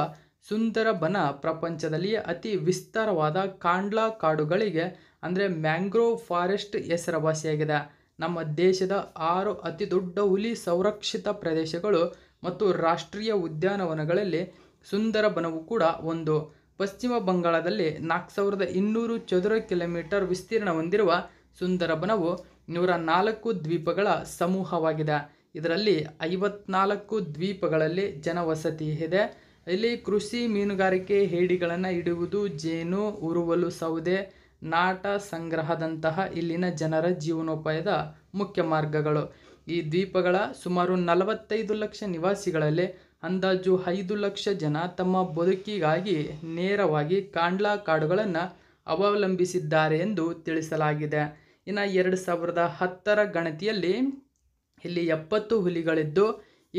A: ಸುಂದರ ಬನ ಪ್ರಪಂಚದಲ್ಲಿ ಅತಿ ವಿಸ್ತಾರವಾದ ಕಾಂಡ್ಲಾ ಕಾಡುಗಳಿಗೆ ಅಂದರೆ ಮ್ಯಾಂಗ್ರೋವ್ ಫಾರೆಸ್ಟ್ ಹೆಸರುವಾಸಿಯಾಗಿದೆ ನಮ್ಮ ದೇಶದ ಆರು ಅತಿ ದೊಡ್ಡ ಹುಲಿ ಸಂರಕ್ಷಿತ ಪ್ರದೇಶಗಳು ಮತ್ತು ರಾಷ್ಟ್ರೀಯ ಉದ್ಯಾನವನಗಳಲ್ಲಿ ಸುಂದರ ಬನವು ಕೂಡ ಒಂದು ಪಶ್ಚಿಮ ಬಂಗಾಳದಲ್ಲಿ ನಾಲ್ಕು ಸಾವಿರದ ಇನ್ನೂರು ಚದುರ ಕಿಲೋಮೀಟರ್ ವಿಸ್ತೀರ್ಣ ಹೊಂದಿರುವ ಸುಂದರಬನವು ನೂರ ನಾಲ್ಕು ದ್ವೀಪಗಳ ಸಮೂಹವಾಗಿದೆ ಇದರಲ್ಲಿ ಐವತ್ನಾಲ್ಕು ದ್ವೀಪಗಳಲ್ಲಿ ಜನವಸತಿ ಇದೆ ಇಲ್ಲಿ ಕೃಷಿ ಮೀನುಗಾರಿಕೆ ಹೇಡಿಗಳನ್ನು ಇಡುವುದು ಜೇನು ಉರುವಲು ಸೌದೆ ನಾಟ ಸಂಗ್ರಹದಂತಹ ಇಲ್ಲಿನ ಜನರ ಜೀವನೋಪಾಯದ ಮುಖ್ಯ ಮಾರ್ಗಗಳು ಈ ದ್ವೀಪಗಳ ಸುಮಾರು ನಲವತ್ತೈದು ಲಕ್ಷ ನಿವಾಸಿಗಳಲ್ಲಿ ಅಂದಾಜು ಐದು ಲಕ್ಷ ಜನ ತಮ್ಮ ಬದುಕಿಗಾಗಿ ನೇರವಾಗಿ ಕಾಂಡ್ಲಾ ಕಾಡುಗಳನ್ನು ಅವಲಂಬಿಸಿದ್ದಾರೆ ಎಂದು ತಿಳಿಸಲಾಗಿದೆ ಇನ್ನು ಎರಡು ಸಾವಿರದ ಹತ್ತರ ಗಣತಿಯಲ್ಲಿ ಇಲ್ಲಿ ಎಪ್ಪತ್ತು ಹುಲಿಗಳಿದ್ದು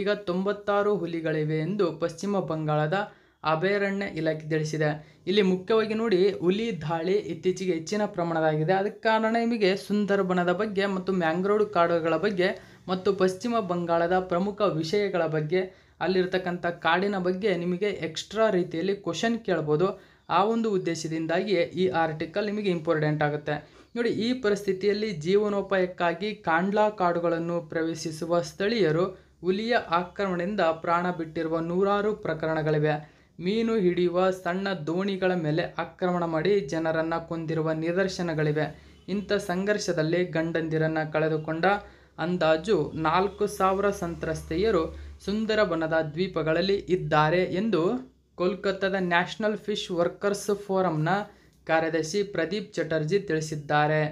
A: ಈಗ ತೊಂಬತ್ತಾರು ಹುಲಿಗಳಿವೆ ಎಂದು ಪಶ್ಚಿಮ ಬಂಗಾಳದ ಅಭಯಾರಣ್ಯ ಇಲಾಖೆ ತಿಳಿಸಿದೆ ಇಲ್ಲಿ ಮುಖ್ಯವಾಗಿ ನೋಡಿ ಹುಲಿ ದಾಳಿ ಇತ್ತೀಚೆಗೆ ಹೆಚ್ಚಿನ ಪ್ರಮಾಣದಾಗಿದೆ ಅದಕ್ಕೆ ಕಾರಣ ನಿಮಗೆ ಸುಂದರಬನದ ಬಗ್ಗೆ ಮತ್ತು ಮ್ಯಾಂಗ್ರೋಡ್ ಕಾಡುಗಳ ಬಗ್ಗೆ ಮತ್ತು ಪಶ್ಚಿಮ ಬಂಗಾಳದ ಪ್ರಮುಖ ವಿಷಯಗಳ ಬಗ್ಗೆ ಅಲ್ಲಿರ್ತಕ್ಕಂಥ ಕಾಡಿನ ಬಗ್ಗೆ ನಿಮಗೆ ಎಕ್ಸ್ಟ್ರಾ ರೀತಿಯಲ್ಲಿ ಕ್ವಶನ್ ಕೇಳ್ಬೋದು ಆ ಒಂದು ಉದ್ದೇಶದಿಂದಾಗಿ ಈ ಆರ್ಟಿಕಲ್ ನಿಮಗೆ ಇಂಪಾರ್ಟೆಂಟ್ ಆಗುತ್ತೆ ನೋಡಿ ಈ ಪರಿಸ್ಥಿತಿಯಲ್ಲಿ ಜೀವನೋಪಾಯಕ್ಕಾಗಿ ಕಾಂಡ್ಲಾ ಕಾಡುಗಳನ್ನು ಪ್ರವೇಶಿಸುವ ಸ್ಥಳೀಯರು ಹುಲಿಯ ಆಕ್ರಮಣದಿಂದ ಪ್ರಾಣ ಬಿಟ್ಟಿರುವ ನೂರಾರು ಪ್ರಕರಣಗಳಿವೆ ಮೀನು ಹಿಡಿಯುವ ಸಣ್ಣ ದೋಣಿಗಳ ಮೇಲೆ ಆಕ್ರಮಣ ಮಾಡಿ ಜನರನ್ನು ಕೊಂದಿರುವ ನಿದರ್ಶನಗಳಿವೆ ಇಂಥ ಸಂಘರ್ಷದಲ್ಲಿ ಗಂಡಂದಿರನ್ನು ಕಳೆದುಕೊಂಡ ಅಂದಾಜು ನಾಲ್ಕು ಸಾವಿರ ಸಂತ್ರಸ್ತೆಯರು ಸುಂದರವನದ ದ್ವೀಪಗಳಲ್ಲಿ ಇದ್ದಾರೆ ಎಂದು ಕೋಲ್ಕತ್ತಾದ ನ್ಯಾಷನಲ್ ಫಿಶ್ ವರ್ಕರ್ಸ್ ಫೋರಂನ ಕಾರ್ಯದರ್ಶಿ ಪ್ರದೀಪ್ ಚಟರ್ಜಿ ತಿಳಿಸಿದ್ದಾರೆ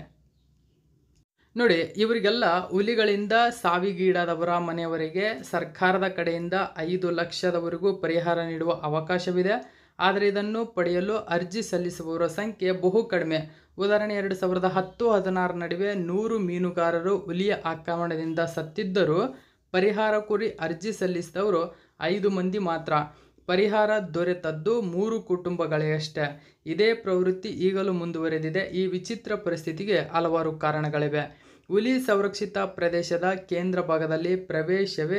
A: ನೋಡಿ ಇವರಿಗೆಲ್ಲ ಹುಲಿಗಳಿಂದ ಸಾವಿಗೀಡಾದವರ ಮನೆಯವರಿಗೆ ಸರ್ಕಾರದ ಕಡೆಯಿಂದ ಐದು ಲಕ್ಷದವರೆಗೂ ಪರಿಹಾರ ನೀಡುವ ಅವಕಾಶವಿದೆ ಆದರೆ ಇದನ್ನು ಪಡೆಯಲು ಅರ್ಜಿ ಸಲ್ಲಿಸುವವರ ಸಂಖ್ಯೆ ಬಹು ಕಡಿಮೆ ಉದಾಹರಣೆ ಎರಡು ಸಾವಿರದ ಹತ್ತು ಹದಿನಾರು ನಡುವೆ ನೂರು ಮೀನುಗಾರರು ಹುಲಿಯ ಆಕ್ರಮಣದಿಂದ ಸತ್ತಿದ್ದರೂ ಪರಿಹಾರ ಕೋರಿ ಅರ್ಜಿ ಸಲ್ಲಿಸಿದವರು ಐದು ಮಂದಿ ಮಾತ್ರ ಪರಿಹಾರ ದೊರೆತದ್ದು ಮೂರು ಕುಟುಂಬಗಳಿಗಷ್ಟೇ ಇದೇ ಪ್ರವೃತ್ತಿ ಈಗಲೂ ಮುಂದುವರೆದಿದೆ ಈ ವಿಚಿತ್ರ ಪರಿಸ್ಥಿತಿಗೆ ಹಲವಾರು ಕಾರಣಗಳಿವೆ ಹುಲಿ ಸಂರಕ್ಷಿತ ಪ್ರದೇಶದ ಕೇಂದ್ರ ಭಾಗದಲ್ಲಿ ಪ್ರವೇಶವೇ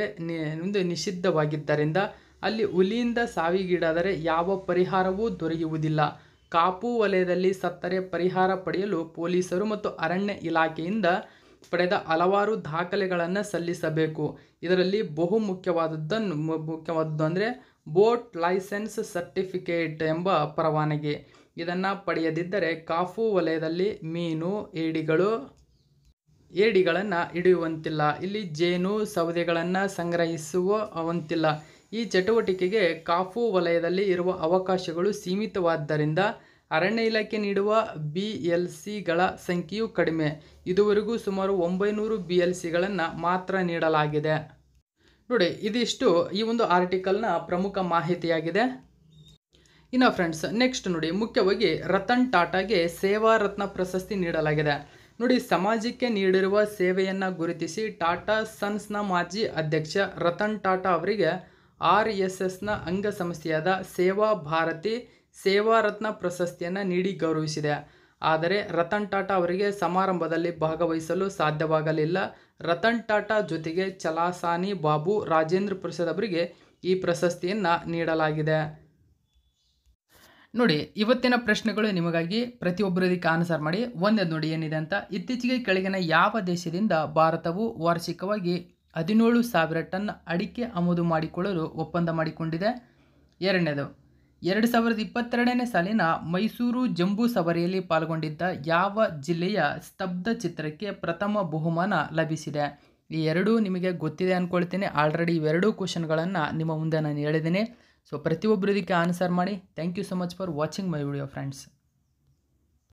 A: ಒಂದು ನಿಷಿದ್ಧವಾಗಿದ್ದರಿಂದ ಅಲ್ಲಿ ಹುಲಿಯಿಂದ ಸಾವಿಗೀಡಾದರೆ ಯಾವ ಪರಿಹಾರವೂ ದೊರೆಯುವುದಿಲ್ಲ ಕಾಪು ವಲಯದಲ್ಲಿ ಸತ್ತರೆ ಪರಿಹಾರ ಪಡೆಯಲು ಪೊಲೀಸರು ಮತ್ತು ಅರಣ್ಯ ಇಲಾಖೆಯಿಂದ ಪಡೆದ ಹಲವಾರು ದಾಖಲೆಗಳನ್ನು ಸಲ್ಲಿಸಬೇಕು ಇದರಲ್ಲಿ ಬಹು ಮುಖ್ಯವಾದದ್ದನ್ನು ಮುಖ್ಯವಾದದ್ದು ಅಂದರೆ ಬೋಟ್ ಲೈಸೆನ್ಸ್ ಸರ್ಟಿಫಿಕೇಟ್ ಎಂಬ ಪರವಾನಗಿ ಇದನ್ನು ಪಡೆಯದಿದ್ದರೆ ಕಾಫು ವಲಯದಲ್ಲಿ ಮೀನು ಏಡಿಗಳು ಏಡಿಗಳನ್ನು ಹಿಡಿಯುವಂತಿಲ್ಲ ಇಲ್ಲಿ ಜೇನು ಸೌದೆಗಳನ್ನು ಸಂಗ್ರಹಿಸುವಂತಿಲ್ಲ ಈ ಚಟುವಟಿಕೆಗೆ ಕಾಫು ವಲಯದಲ್ಲಿ ಇರುವ ಅವಕಾಶಗಳು ಸೀಮಿತವಾದ್ದರಿಂದ ಅರಣ್ಯ ಇಲಾಖೆ ನೀಡುವ ಬಿ ಎಲ್ ಸಿಗಳ ಸಂಖ್ಯೆಯು ಕಡಿಮೆ ಇದುವರೆಗೂ ಸುಮಾರು ಒಂಬೈನೂರು ಬಿ ಎಲ್ ಸಿಗಳನ್ನು ಮಾತ್ರ ನೀಡಲಾಗಿದೆ ನೋಡಿ ಇದಿಷ್ಟು ಈ ಒಂದು ಆರ್ಟಿಕಲ್ನ ಪ್ರಮುಖ ಮಾಹಿತಿಯಾಗಿದೆ ಇನ್ನು ಫ್ರೆಂಡ್ಸ್ ನೆಕ್ಸ್ಟ್ ನೋಡಿ ಮುಖ್ಯವಾಗಿ ರತನ್ ಟಾಟಾಗೆ ಸೇವಾ ರತ್ನ ಪ್ರಶಸ್ತಿ ನೀಡಲಾಗಿದೆ ನೋಡಿ ಸಮಾಜಕ್ಕೆ ನೀಡಿರುವ ಸೇವೆಯನ್ನು ಗುರುತಿಸಿ ಟಾಟಾ ಸನ್ಸ್ನ ಮಾಜಿ ಅಧ್ಯಕ್ಷ ರತನ್ ಟಾಟಾ ಅವರಿಗೆ ಆರ್ ಎಸ್ ಎಸ್ನ ಅಂಗಸಂಸ್ಥೆಯಾದ ಸೇವಾ ಭಾರತಿ ಸೇವಾರತ್ನ ಪ್ರಶಸ್ತಿಯನ್ನು ನೀಡಿ ಗೌರವಿಸಿದೆ ಆದರೆ ರತನ್ ಟಾಟಾ ಅವರಿಗೆ ಸಮಾರಂಭದಲ್ಲಿ ಭಾಗವಹಿಸಲು ಸಾಧ್ಯವಾಗಲಿಲ್ಲ ರತನ್ ಟಾಟಾ ಜೊತೆಗೆ ಚಲಾಸಾನಿ ಬಾಬು ರಾಜೇಂದ್ರ ಪ್ರಸಾದ್ ಅವರಿಗೆ ಈ ಪ್ರಶಸ್ತಿಯನ್ನು ನೀಡಲಾಗಿದೆ ನೋಡಿ ಇವತ್ತಿನ ಪ್ರಶ್ನೆಗಳು ನಿಮಗಾಗಿ ಪ್ರತಿಯೊಬ್ಬರದಕ್ಕೆ ಆನ್ಸರ್ ಮಾಡಿ ಒಂದೇ ನೋಡಿ ಏನಿದೆ ಅಂತ ಇತ್ತೀಚೆಗೆ ಕೆಳಗಿನ ಯಾವ ದೇಶದಿಂದ ಭಾರತವು ವಾರ್ಷಿಕವಾಗಿ ಹದಿನೇಳು ಸಾವಿರ ಟನ್ ಅಡಿಕೆ ಆಮದು ಮಾಡಿಕೊಳ್ಳಲು ಒಪ್ಪಂದ ಮಾಡಿಕೊಂಡಿದೆ ಎರಡನೇದು ಎರಡು ಸಾವಿರದ ಇಪ್ಪತ್ತೆರಡನೇ ಸಾಲಿನ ಮೈಸೂರು ಜಂಬೂ ಸವಾರಿಯಲ್ಲಿ ಪಾಲ್ಗೊಂಡಿದ್ದ ಯಾವ ಜಿಲ್ಲೆಯ ಸ್ತಬ್ಧ ಚಿತ್ರಕ್ಕೆ ಪ್ರಥಮ ಬಹುಮಾನ ಲಭಿಸಿದೆ ಈ ಎರಡೂ ನಿಮಗೆ ಗೊತ್ತಿದೆ ಅಂದ್ಕೊಳ್ತೀನಿ ಆಲ್ರೆಡಿ ಇವೆರಡೂ ಕ್ವಶನ್ಗಳನ್ನು ನಿಮ್ಮ ಮುಂದೆ ನಾನು ಹೇಳಿದ್ದೀನಿ ಸೊ ಪ್ರತಿಯೊಬ್ಬರು ಇದಕ್ಕೆ ಆನ್ಸರ್ ಮಾಡಿ thank you so much for watching my video friends